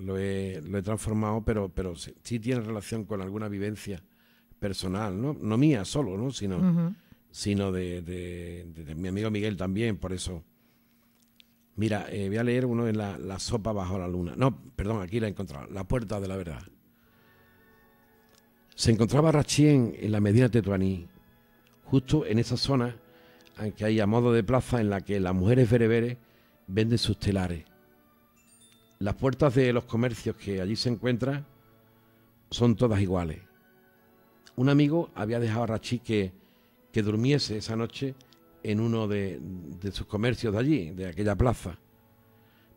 lo, he, lo he transformado, pero, pero sí, tiene relación con alguna vivencia personal, no, no mía solo, ¿no? sino, sino de, de, mi amigo Miguel también, por eso Mira, eh, voy a leer uno en la, sopa bajo la luna. No, perdón, aquí la he encontrado. La puerta de la verdad. Se encontraba Rachí en la Medina Tetuaní, justo en esa zona que hay a modo de plaza en la que las mujeres bereberes venden sus telares. Las puertas de los comercios que allí se encuentran son todas iguales. Un amigo había dejado a Rachí que, que durmiese esa noche en uno de, sus comercios de allí, de aquella plaza.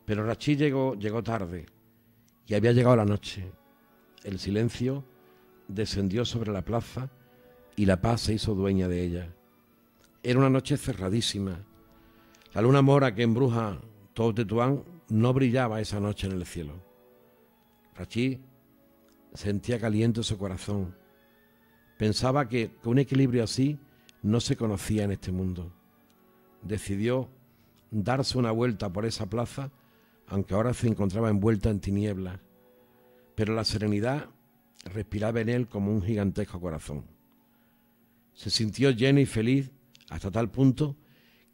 Pero Rachid llegó, tarde y había llegado la noche. El silencio descendió sobre la plaza y la paz se hizo dueña de ella. Era una noche cerradísima. La luna mora que embruja todo Tetuán no brillaba esa noche en el cielo. Rachi sentía caliente su corazón. Pensaba que, con un equilibrio así no se conocía en este mundo. Decidió darse una vuelta por esa plaza, aunque ahora se encontraba envuelta en tinieblas, pero la serenidad respiraba en él como un gigantesco corazón. Se sintió lleno y feliz hasta tal punto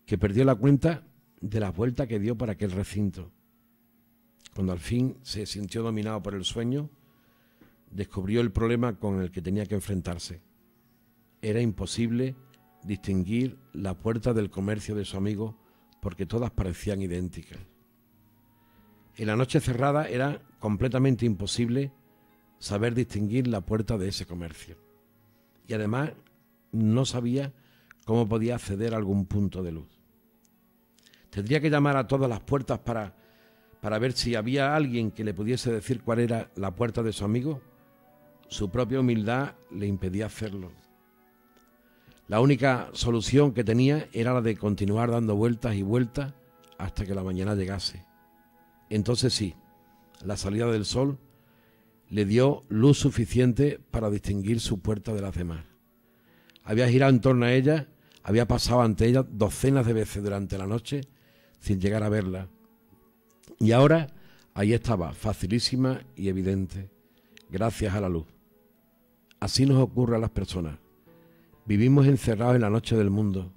que perdió la cuenta de la vuelta que dio para aquel recinto. Cuando al fin se sintió dominado por el sueño, descubrió el problema con el que tenía que enfrentarse. Era imposible distinguir la puerta del comercio de su amigo porque todas parecían idénticas. En la noche cerrada era completamente imposible saber distinguir la puerta de ese comercio. Y además no sabía cómo podía acceder a algún punto de luz. Tendría que llamar a todas las puertas para, para ver si había alguien que le pudiese decir cuál era la puerta de su amigo. Su propia humildad le impedía hacerlo. La única solución que tenía era la de continuar dando vueltas y vueltas hasta que la mañana llegase. Entonces sí, la salida del sol le dio luz suficiente para distinguir su puerta de las demás. Había girado en torno a ella, había pasado ante ella docenas de veces durante la noche sin llegar a verla. Y ahora ahí estaba, facilísima y evidente, gracias a la luz. Así nos ocurre a las personas Vivimos encerrados en la noche del mundo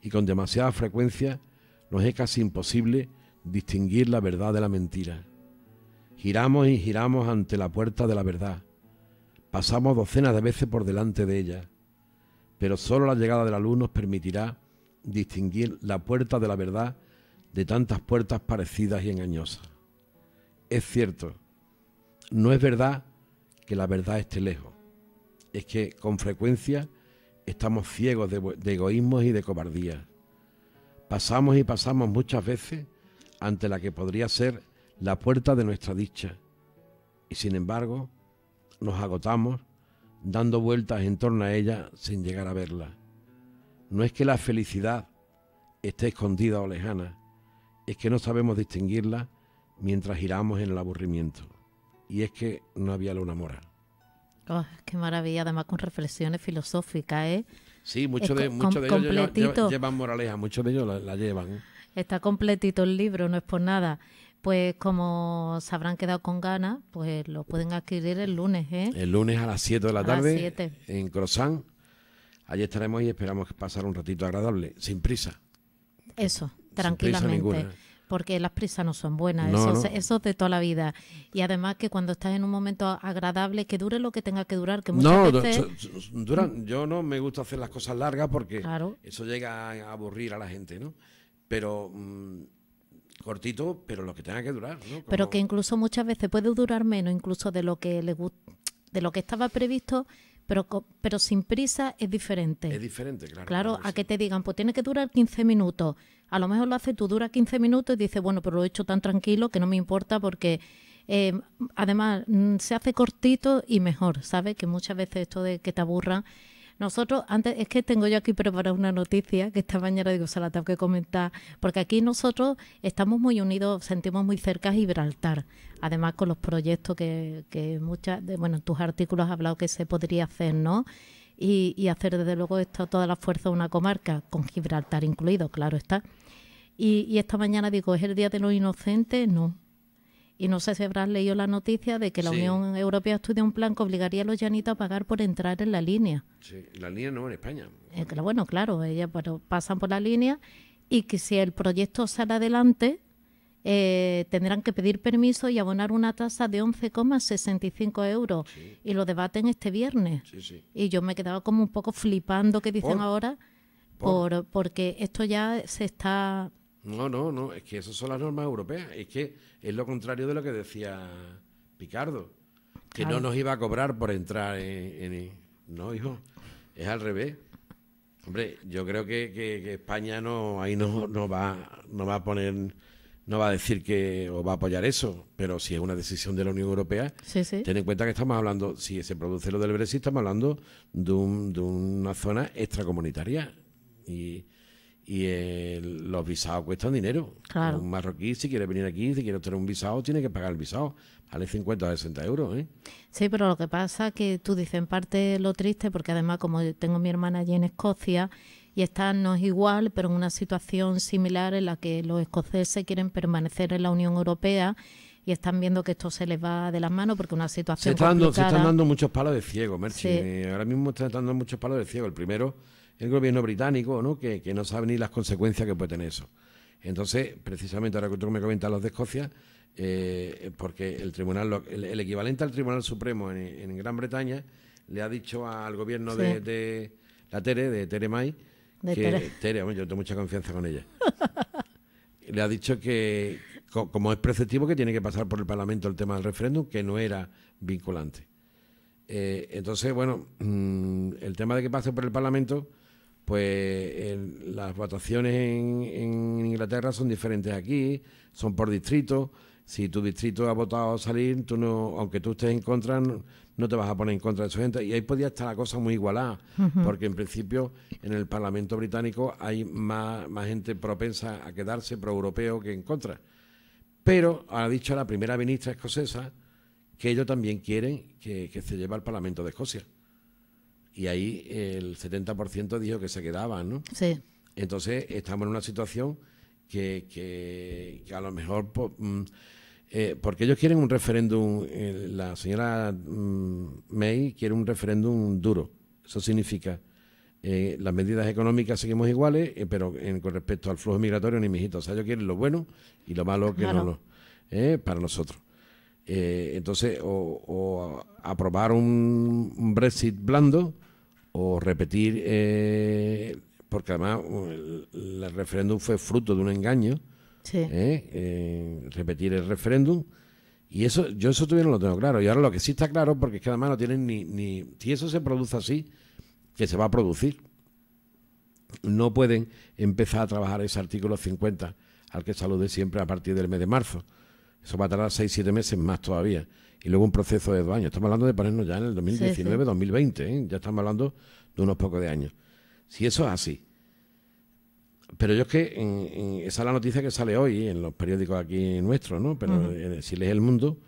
y con demasiada frecuencia nos es casi imposible distinguir la verdad de la mentira. Giramos y giramos ante la puerta de la verdad. Pasamos docenas de veces por delante de ella, pero solo la llegada de la luz nos permitirá distinguir la puerta de la verdad de tantas puertas parecidas y engañosas. Es cierto, no es verdad que la verdad esté lejos. Es que con frecuencia estamos ciegos de, egoísmos y de cobardía. Pasamos y pasamos muchas veces ante la que podría ser la puerta de nuestra dicha. Y sin embargo, nos agotamos dando vueltas en torno a ella sin llegar a verla. No es que la felicidad esté escondida o lejana, es que no sabemos distinguirla mientras giramos en el aburrimiento. Y es que no había luna mora. Oh, qué maravilla, además con reflexiones filosóficas, ¿eh? Sí, muchos de, mucho de, ellos llevan, moraleja, muchos de ellos la, llevan. ¿eh? Está completito el libro, no es por nada. Pues como se habrán quedado con ganas, pues lo pueden adquirir el lunes, ¿eh? El lunes a las 7 de la tarde en Croissant. Allí estaremos y esperamos pasar un ratito agradable, sin prisa. Eso, tranquilamente porque las prisas no son buenas, eso, es de toda la vida. Y además que cuando estás en un momento agradable, que dure lo que tenga que durar, que muchas no, veces... No, duran, yo no me gusta hacer las cosas largas porque eso llega a aburrir a la gente, ¿no? Pero... Mm, cortito, pero lo que tenga que durar, Pero que incluso muchas veces puede durar menos, incluso de lo que le de lo que estaba previsto, pero, pero sin prisa es diferente. Es diferente, claro. Claro, a que te digan, pues tiene que durar 15 minutos. A lo mejor lo hace tú, dura 15 minutos y dices, bueno, pero lo he hecho tan tranquilo que no me importa porque eh, además mm, se hace cortito y mejor, ¿sabes? Que muchas veces esto de que te aburra. Nosotros, antes, es que tengo yo aquí preparada una noticia que esta mañana digo, se la tengo que comentar, porque aquí nosotros estamos muy unidos, sentimos muy cerca a Gibraltar, además con los proyectos que, que muchas, de, bueno, en tus artículos has hablado que se podría hacer, ¿no? Y, y hacer desde luego esto toda la fuerza de una comarca, con Gibraltar incluido, claro está. Y, esta mañana digo, ¿es el Día de los Inocentes? No. Y no sé si habrás leído la noticia de que la Unión Europea estudia un plan que obligaría a los llanitos a pagar por entrar en la línea. Sí, la línea no en España. Eh, bueno, claro, ellas pasan por la línea y que si el proyecto sale adelante, eh, tendrán que pedir permiso y abonar una tasa de 11,65 euros. Y lo debaten este viernes. y yo me quedaba como un poco flipando que dicen ahora, Por, porque esto ya se está no, no, no, es que esas son las normas europeas, es que es lo contrario de lo que decía Picardo, que no nos iba a cobrar por entrar en, No, hijo, es al revés. Hombre, yo creo que, España no ahí no, va, no va a poner no va a decir que o va a apoyar eso, pero si es una decisión de la Unión Europea, ten en cuenta que estamos hablando, si se produce lo del Brexit, estamos hablando de, de una zona extracomunitaria. Y y los visados cuestan dinero. Claro. Un marroquí, si quiere venir aquí, si quiere obtener un visado, tiene que pagar el visado. Vale 50 o 60 euros. ¿eh? Sí, pero lo que pasa es que tú dices en parte lo triste, porque además, como tengo mi hermana allí en Escocia, y están no es igual, pero en una situación similar en la que los escoceses quieren permanecer en la Unión Europea y están viendo que esto se les va de las manos porque una situación se están dando muchos palos de ciego, Merci. ahora mismo están dando muchos palos de ciego. El primero el gobierno británico, ¿no? Que, no sabe ni las consecuencias que puede tener eso. Entonces, precisamente ahora que tú me comentas los de Escocia, eh, porque el tribunal, el, equivalente al Tribunal Supremo en, Gran Bretaña, le ha dicho al gobierno de, la Tere, de Tere May, que Tere, yo tengo mucha confianza con ella, [LAUGHS] le ha dicho que, como es preceptivo, que tiene que pasar por el Parlamento el tema del referéndum, que no era vinculante. Eh, entonces, bueno, mm, el tema de que pase por el Parlamento pues las votaciones en, Inglaterra son diferentes aquí, son por distrito. Si tu distrito ha votado a salir, tú no, aunque tú estés en contra, no, te vas a poner en contra de su gente. Y ahí podía estar la cosa muy igualada, porque en principio en el Parlamento británico hay más, gente propensa a quedarse pro-europeo que en contra. Pero ha dicho la primera ministra escocesa que ellos también quieren que, que se lleve al Parlamento de Escocia y ahí el 70% dijo que se quedaba, ¿no? Sí. Entonces estamos en una situación que, que, a lo mejor... Pues, mm, eh, porque ellos quieren un referéndum, eh, la señora mm, May quiere un referéndum duro. Eso significa eh, las medidas económicas seguimos iguales, pero con respecto al flujo migratorio ni mijito. O sea, ellos quieren lo bueno y lo malo que no lo, para nosotros. entonces, o, aprobar un Brexit blando o repetir, eh, porque además el, referéndum fue fruto de un engaño, ¿eh? Eh, repetir el referéndum. Y eso, yo eso todavía no lo tengo claro. Y ahora lo que sí está claro, porque es que además no tienen ni, ni. Si eso se produce así, que se va a producir. No pueden empezar a trabajar ese artículo 50 al que salude siempre a partir del mes de marzo. Eso va a tardar 6-7 meses más todavía y luego un proceso de dos años. Estamos hablando de ponernos ya en el 2019, 2020, ¿eh? ya estamos hablando de unos pocos de años. Si eso es así. Pero yo es que esa es la noticia que sale hoy en los periódicos aquí nuestros, ¿no? Pero eh, si lees El Mundo,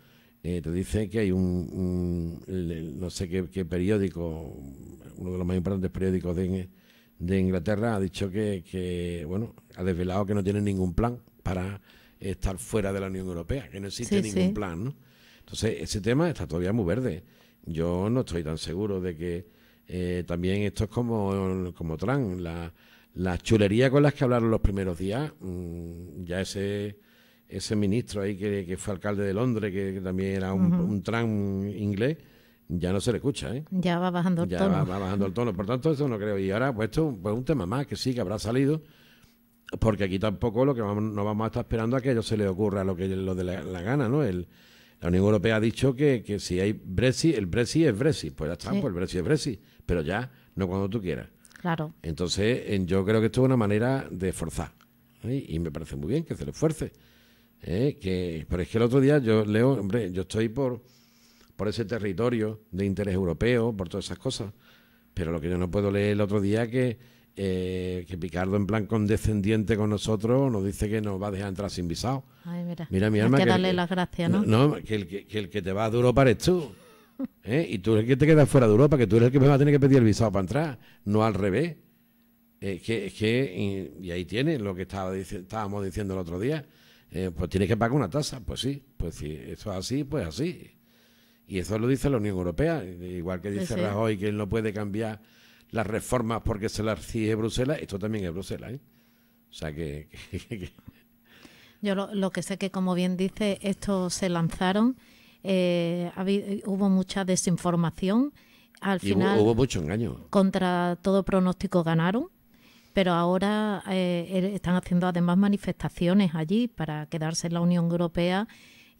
eh, te dice que hay un, no sé qué, periódico, uno de los más importantes periódicos de, de Inglaterra, ha dicho que, que, bueno, ha desvelado que no tiene ningún plan para estar fuera de la Unión Europea, que no existe ningún plan, ¿no? Entonces, ese tema está todavía muy verde. Yo no estoy tan seguro de que eh, también esto es como, como Trump. La, chulería con las que hablaron los primeros días, mm, ya ese, ese ministro ahí que, fue alcalde de Londres, que, también era un, Trump inglés, ya no se le escucha, ¿eh? Ya va bajando el tono. Ya va, bajando el tono. Por tanto, eso no creo. Y ahora, pues esto pues un tema más que sí, que habrá salido, porque aquí tampoco lo que vamos, no vamos a estar esperando a que a ellos se les ocurra lo que lo de la, la gana, ¿no? El, la Unión Europea ha dicho que, si hay Brexit, el Brexit es Brexit. Pues ya está, pues el Brexit es Brexit. Pero ya, no cuando tú quieras. Claro. Entonces, yo creo que esto es una manera de forzar. ¿eh? Y me parece muy bien que se le esfuerce. ¿eh? Que, pero es que el otro día yo leo, hombre, yo estoy por, por ese territorio de interés europeo, por todas esas cosas. Pero lo que yo no puedo leer el otro día que eh, que Picardo, en plan condescendiente con nosotros, nos dice que nos va a dejar entrar sin visado. Ay, mira. mira, mi Hay que, darle las gracias, ¿no? No, que, el, que, te va a Europa eres tú. ¿eh? Y tú eres el que te quedas fuera de Europa, que tú eres el que me va a tener que pedir el visado para entrar, no al revés. Eh, que, que, y, ahí tienes lo que estábamos diciendo el otro día. Eh, pues tienes que pagar una tasa, pues sí, pues si eso es así, pues así. Y eso lo dice la Unión Europea, igual que dice Rajoy que él no puede cambiar las reformas porque se las sigue Bruselas, esto también es Bruselas. ¿eh? O sea que... [LAUGHS] yo lo, que sé que, como bien dice, ...esto se lanzaron, eh, hubo mucha desinformación. Al final, hubo, mucho engaño. Contra todo pronóstico ganaron, pero ahora eh, er, están haciendo además manifestaciones allí para quedarse en la Unión Europea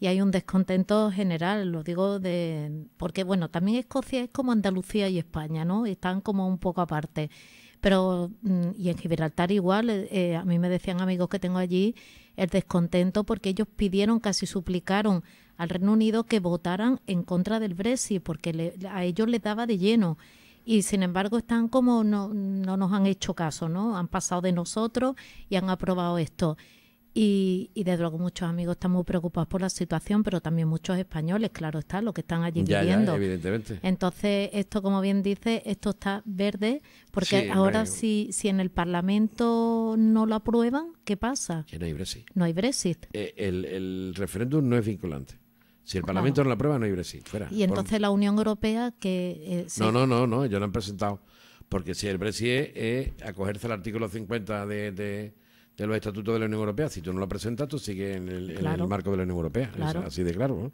y hay un descontento general, lo digo de porque bueno, también Escocia es como Andalucía y España, ¿no? Están como un poco aparte. Pero mm, y en Gibraltar igual, eh, eh, a mí me decían amigos que tengo allí el descontento porque ellos pidieron, casi suplicaron al Reino Unido que votaran en contra del Brexit porque a ellos les daba de lleno y sin embargo están como no, no nos han hecho caso, ¿no? Han pasado de nosotros y han aprobado esto. Y, y, desde luego muchos amigos están muy preocupados por la situación, pero también muchos españoles, claro está, lo que están allí viviendo. Ya, evidentemente. Entonces, esto, como bien dice, esto está verde, porque ahora si, si en el Parlamento no lo aprueban, ¿qué pasa? Que no hay Brexit. No hay Brexit. Eh, el, el referéndum no es vinculante. Si el Parlamento no lo aprueba, no hay Brexit. Y entonces la Unión Europea que... Eh, no, no, no, no, yo lo han presentado. Porque si el Brexit es, acogerse al artículo 50 de de los estatutos de la Unión Europea. Si tú no lo presentas, tú sigues en el, marco de la Unión Europea. así de claro.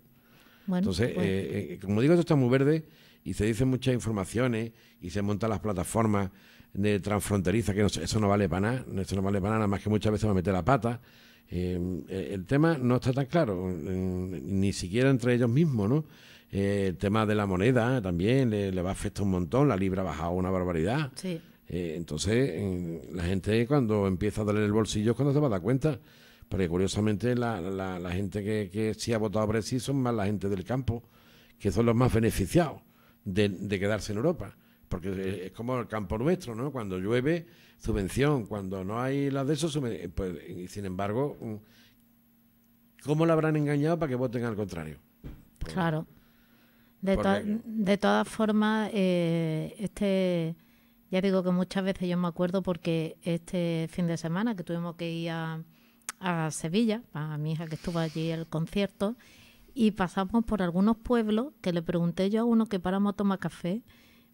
¿no? Entonces, pues. eh, eh, como digo, esto está muy verde y se dicen muchas informaciones y se montan las plataformas de transfronteriza, que eso no vale para nada, eso no vale para nada, más que muchas veces va a meter la pata. Eh, el tema no está tan claro, mm, ni siquiera entre ellos mismos, ¿no? el tema de la moneda también le, va a afectar un montón, la libra ha bajado una barbaridad. Sí. Eh, entonces, eh, la gente cuando empieza a darle el bolsillo es cuando se va a dar cuenta. Porque curiosamente la, la, gente que, sí ha votado por sí son más la gente del campo, que son los más beneficiados de, quedarse en Europa. Porque es como el campo nuestro, ¿no? Cuando llueve, subvención. Cuando no hay la de eso, eh, pues, y sin embargo, mm, ¿cómo la habrán engañado para que voten al contrario? Pues, claro. De, de todas formas, eh, este ya digo que muchas veces yo me acuerdo porque este fin de semana que tuvimos que ir a, Sevilla, a mi hija que estuvo allí el concierto, y pasamos por algunos pueblos que le pregunté yo a uno que paramos a tomar café,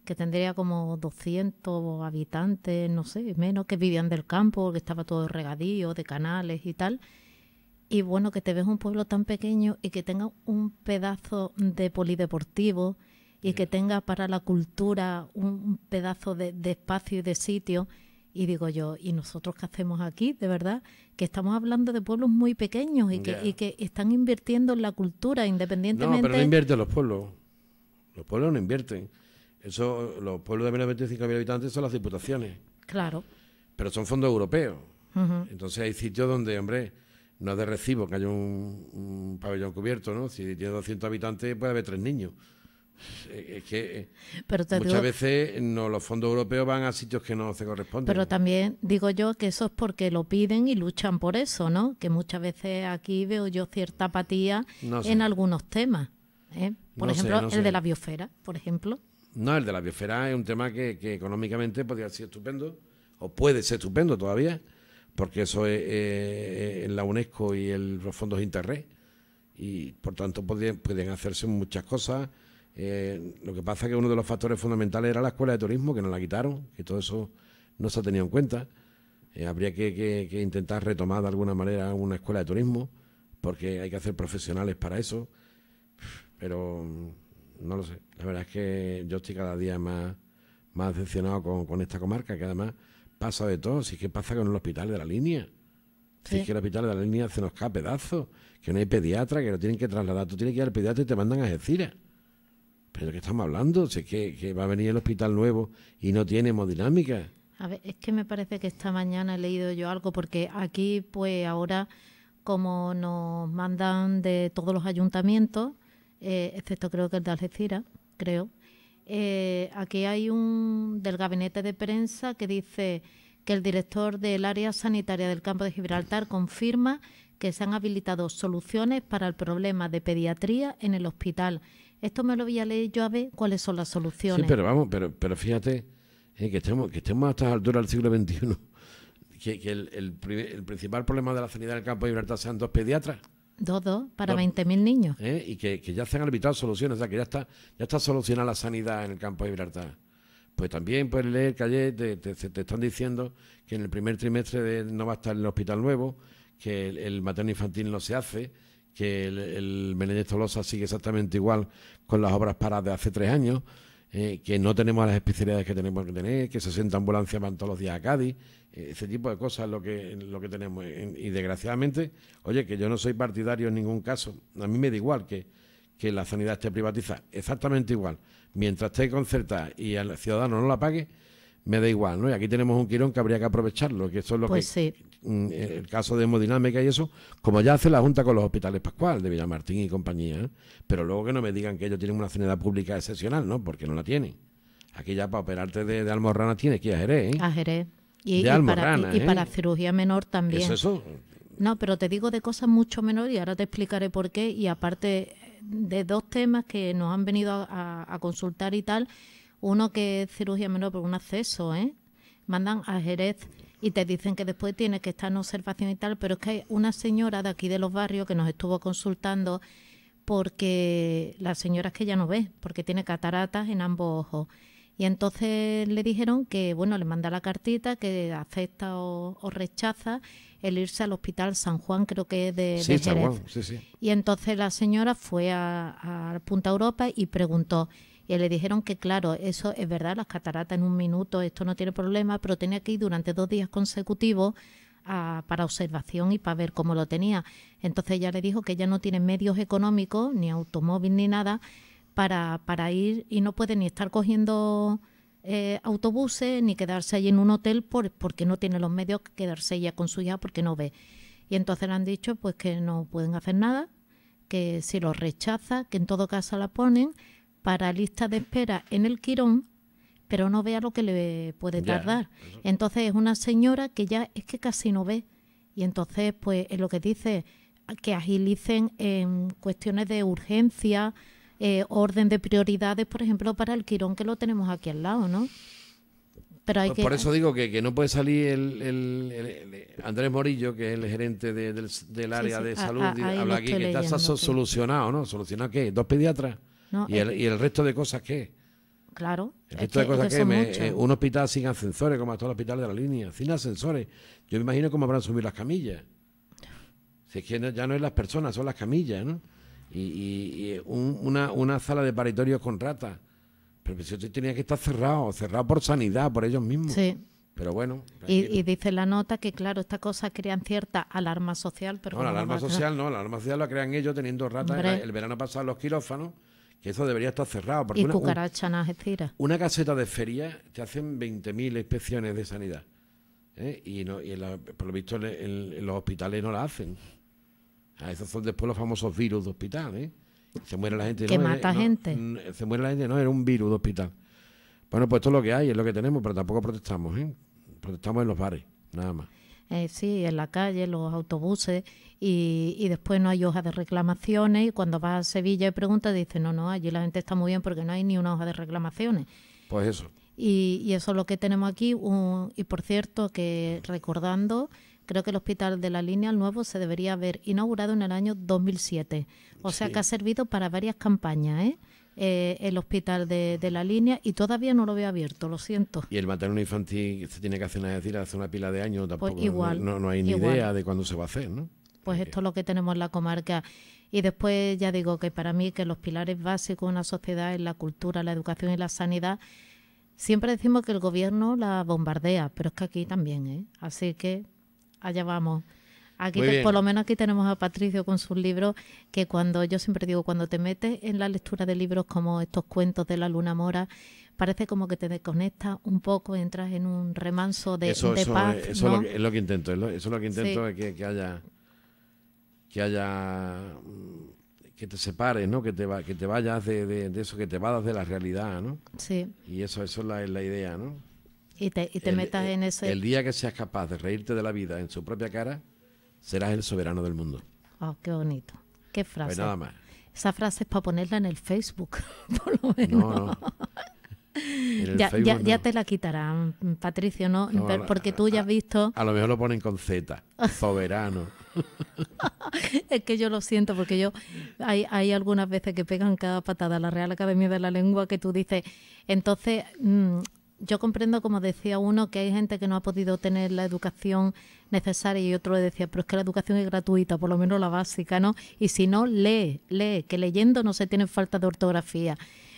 que tendría como 200 habitantes, no sé, menos que vivían del campo, que estaba todo regadío, de canales y tal. Y bueno, que te ves un pueblo tan pequeño y que tenga un pedazo de polideportivo, y que tenga para la cultura un pedazo de, espacio y de sitio. Y digo yo, ¿y nosotros qué hacemos aquí? De verdad, que estamos hablando de pueblos muy pequeños y que, están invirtiendo en la cultura independientemente. No, pero no invierten los pueblos. Los pueblos no invierten. Eso, los pueblos de menos de 25.000 habitantes son las diputaciones. Claro. Pero son fondos europeos. Entonces hay sitios donde, hombre, no es de recibo que haya un, un pabellón cubierto, ¿no? Si tiene 200 habitantes puede haber tres niños. Es que eh, muchas veces no, los fondos europeos van a sitios que no se corresponden. Pero también digo yo que eso es porque lo piden y luchan por eso, ¿no? Que muchas veces aquí veo yo cierta apatía en algunos temas. ¿eh? Por ejemplo, el de la biosfera, por ejemplo. No, el de la biosfera es un tema que, económicamente podría ser estupendo, o puede ser estupendo todavía, porque eso es eh, en la UNESCO y los fondos Interred. Y por tanto podrían, pueden hacerse muchas cosas eh, lo que pasa es que uno de los factores fundamentales era la escuela de turismo, que nos la quitaron, que todo eso no se ha tenido en cuenta. Eh, habría que, intentar retomar de alguna manera una escuela de turismo, porque hay que hacer profesionales para eso. Pero mm, no lo sé. La verdad es que yo estoy cada día más, más decepcionado con, esta comarca, que además pasa de todo. Si es que pasa con el hospital de la línea. Si es que el hospital de la línea se nos cae pedazos, que no hay pediatra, que lo tienen que trasladar. Tú tienes que ir al pediatra y te mandan a Algeciras. ¿pero qué estamos hablando? Si que, va a venir el hospital nuevo y no tiene hemodinámica. A ver, es que me parece que esta mañana he leído yo algo, porque aquí, pues ahora, como nos mandan de todos los ayuntamientos, eh, excepto creo que el de Algeciras, creo, eh, aquí hay un del gabinete de prensa que dice que el director del área sanitaria del campo de Gibraltar confirma que se han habilitado soluciones para el problema de pediatría en el hospital esto me lo voy a leer yo a ver cuáles son las soluciones. Sí, pero vamos, pero, pero fíjate eh, que, estemos, que a estas alturas del siglo XXI, que, el, principal problema de la sanidad del campo de libertad sean dos pediatras. Dos, dos, para 20.000 niños. Eh, y que, ya se han arbitrado soluciones, o sea, que ya está, ya está solucionada la sanidad en el campo de libertad Pues también puedes leer que ayer te, te, están diciendo que en el primer trimestre de, no va a estar el hospital nuevo, que el materno infantil no se hace, que el, el Benedetto Losa sigue exactamente igual con las obras paradas de hace tres años, eh, que no tenemos las especialidades que tenemos que tener, que 60 ambulancias van todos los días a Cádiz, eh, ese tipo de cosas es lo que, lo que tenemos. Eh, y, desgraciadamente, oye, que yo no soy partidario en ningún caso, a mí me da igual que, que la sanidad esté privatizada, exactamente igual. Mientras esté concertada y el ciudadano no la pague, me da igual, ¿no? Y aquí tenemos un quirón que habría que aprovecharlo, que eso es lo que, pues Mm, el caso de hemodinámica y eso, como ya hace la Junta con los hospitales Pascual de Villamartín y compañía, pero luego que no me digan que ellos tienen una sanidad pública excepcional, ¿no? Porque no la tienen. Aquí ya para operarte de, de almorrana tienes que ir a Jerez, ¿eh? A Jerez. Y, ¿eh? para, cirugía menor también. ¿Es eso? No, pero te digo de cosas mucho menor y ahora te explicaré por qué. Y aparte de dos temas que nos han venido a, a consultar y tal, uno que es cirugía menor por un acceso, ¿eh? Mandan a Jerez y te dicen que después tienes que estar en observación y tal, pero es que hay una señora de aquí de los barrios que nos estuvo consultando porque la señora es que ya no ve, porque tiene cataratas en ambos ojos. Y entonces le dijeron que, bueno, le manda la cartita, que acepta o, rechaza el irse al hospital San Juan, creo que es de, sí, San Juan, sí, sí. Y entonces la señora fue a, a Punta Europa y preguntó, y le dijeron que claro, eso es verdad, las cataratas en un minuto, esto no tiene problema, pero tenía que ir durante dos días consecutivos a, ah, para observación y para ver cómo lo tenía. Entonces ella le dijo que ella no tiene medios económicos, ni automóvil, ni nada, para, ir y no puede ni estar cogiendo eh, autobuses, ni quedarse allí en un hotel porque no tiene los medios que quedarse ella con su hija porque no ve. Y entonces le han dicho pues que no pueden hacer nada, que si lo rechaza, que en todo caso la ponen para lista de espera en el Quirón, pero no vea lo que le puede tardar. Entonces es una señora que ya es que casi no ve. Y entonces, pues es lo que dice, que agilicen en cuestiones de urgencia, eh, orden de prioridades, por ejemplo, para el Quirón, que lo tenemos aquí al lado, ¿no? Pero pues por, eso digo que, no puede salir el, Andrés Morillo, que es el gerente del, área de salud, habla aquí, que está solucionado, ¿no? ¿Solucionado qué? ¿Dos pediatras? ¿Y, el, resto de cosas qué? Claro. El resto que, eh, un hospital sin ascensores, como a todo el hospital de la línea, sin ascensores. Yo me imagino cómo habrán subido las camillas. Si es que ya no es las personas, son las camillas, ¿no? Y, una, sala de paritorios con ratas. Pero si tenía que estar cerrado, cerrado por sanidad, por ellos mismos. Sí. Pero bueno. Y, dice la nota que, claro, estas cosa crean cierta alarma social. Pero la alarma social no, la alarma social la crean ellos teniendo ratas. El, verano pasado los quirófanos eso debería estar cerrado. Porque y una, Una caseta de feria te hacen 20.000 inspecciones de sanidad. ¿eh? Y, por lo visto en, los hospitales no la hacen. a esos son después los famosos virus de hospital. ¿eh? Se muere la gente. Que mata eh, gente. Mm, se muere la gente, no, era un virus de hospital. Bueno, pues esto es lo que hay, es lo que tenemos, pero tampoco protestamos. Protestamos en los bares, nada más eh, sí, en la calle, los autobuses, y, y, después no hay hoja de reclamaciones. Y cuando va a Sevilla y preguntas, dice no, no, allí la gente está muy bien porque no hay ni una hoja de reclamaciones. Pues eso. Y, y eso es lo que tenemos aquí. y por cierto, que recordando, creo que el hospital de la línea el nuevo se debería haber inaugurado en el año 2007. O sea que ha servido para varias campañas, ¿eh? Eh, el hospital de, la línea y todavía no lo veo abierto, lo siento. Y el materno infantil se tiene que hacer una, decir, hace una pila de años, pues tampoco no, hay ni idea de cuándo se va a hacer, ¿no? Pues eh, esto es lo que tenemos en la comarca. Y después ya digo que para mí que los pilares básicos de una sociedad es la cultura, la educación y la sanidad. Siempre decimos que el gobierno la bombardea, pero es que aquí también, ¿eh? Así que allá vamos. Aquí por lo menos aquí tenemos a Patricio con sus libros, que cuando yo siempre digo, cuando te metes en la lectura de libros como estos cuentos de la luna mora, parece como que te desconectas un poco, entras en un remanso de, eso, paz. Es, eso es, lo que, intento, eso es lo que intento es que, haya que haya que te separes, ¿no? Que te que te vayas de, eso, que te vayas de la realidad, ¿no? Sí. Y eso, eso es la, idea, ¿no? Y te, y te metas eh, en ese. El día que seas capaz de reírte de la vida en su propia cara, serás el soberano del mundo. Ah, qué bonito. Qué pues frase. nada más. Esa frase es para ponerla en el Facebook, [LAUGHS] por lo menos. No, no. Ya, te la quitarán, Patricio, ¿no? porque tú ya has visto. A, lo mejor lo ponen con Z, [LAUGHS] soberano. es que yo lo siento, porque yo. Hay, hay algunas veces que pegan cada patada a la Real Academia de la Lengua que tú dices. Entonces, mmm, yo comprendo, como decía uno, que hay gente que no ha podido tener la educación necesaria y otro le decía, pero es que la educación es gratuita, por lo menos la básica, ¿no? Y si no, lee, lee, que leyendo no se tiene falta de ortografía.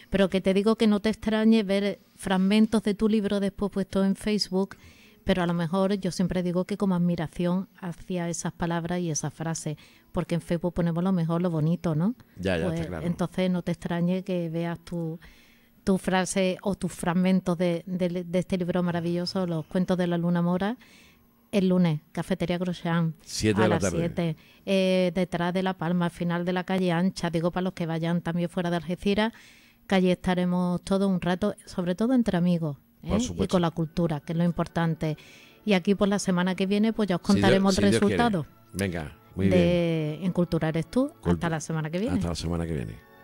Pero que te digo que no te extrañe ver fragmentos de tu libro después puesto en Facebook, pero a lo mejor yo siempre digo que como admiración hacia esas palabras y esas frases, porque en Facebook ponemos lo mejor, lo bonito, ¿no? Ya, ya, está pues claro. Entonces no te extrañe que veas tu tu frase o tus fragmentos de, este libro maravilloso, Los cuentos de la luna mora, el lunes, Cafetería Grosjean, a las 7, eh, detrás de La Palma, al final de la calle ancha, digo para los que vayan también fuera de Algeciras, que allí estaremos todo un rato, sobre todo entre amigos ¿eh? y con la cultura, que es lo importante. Y aquí, por pues, la semana que viene, pues ya os contaremos resultados. el resultado. Venga, muy de bien. En Cultura eres tú. hasta la semana que viene. Hasta la semana que viene.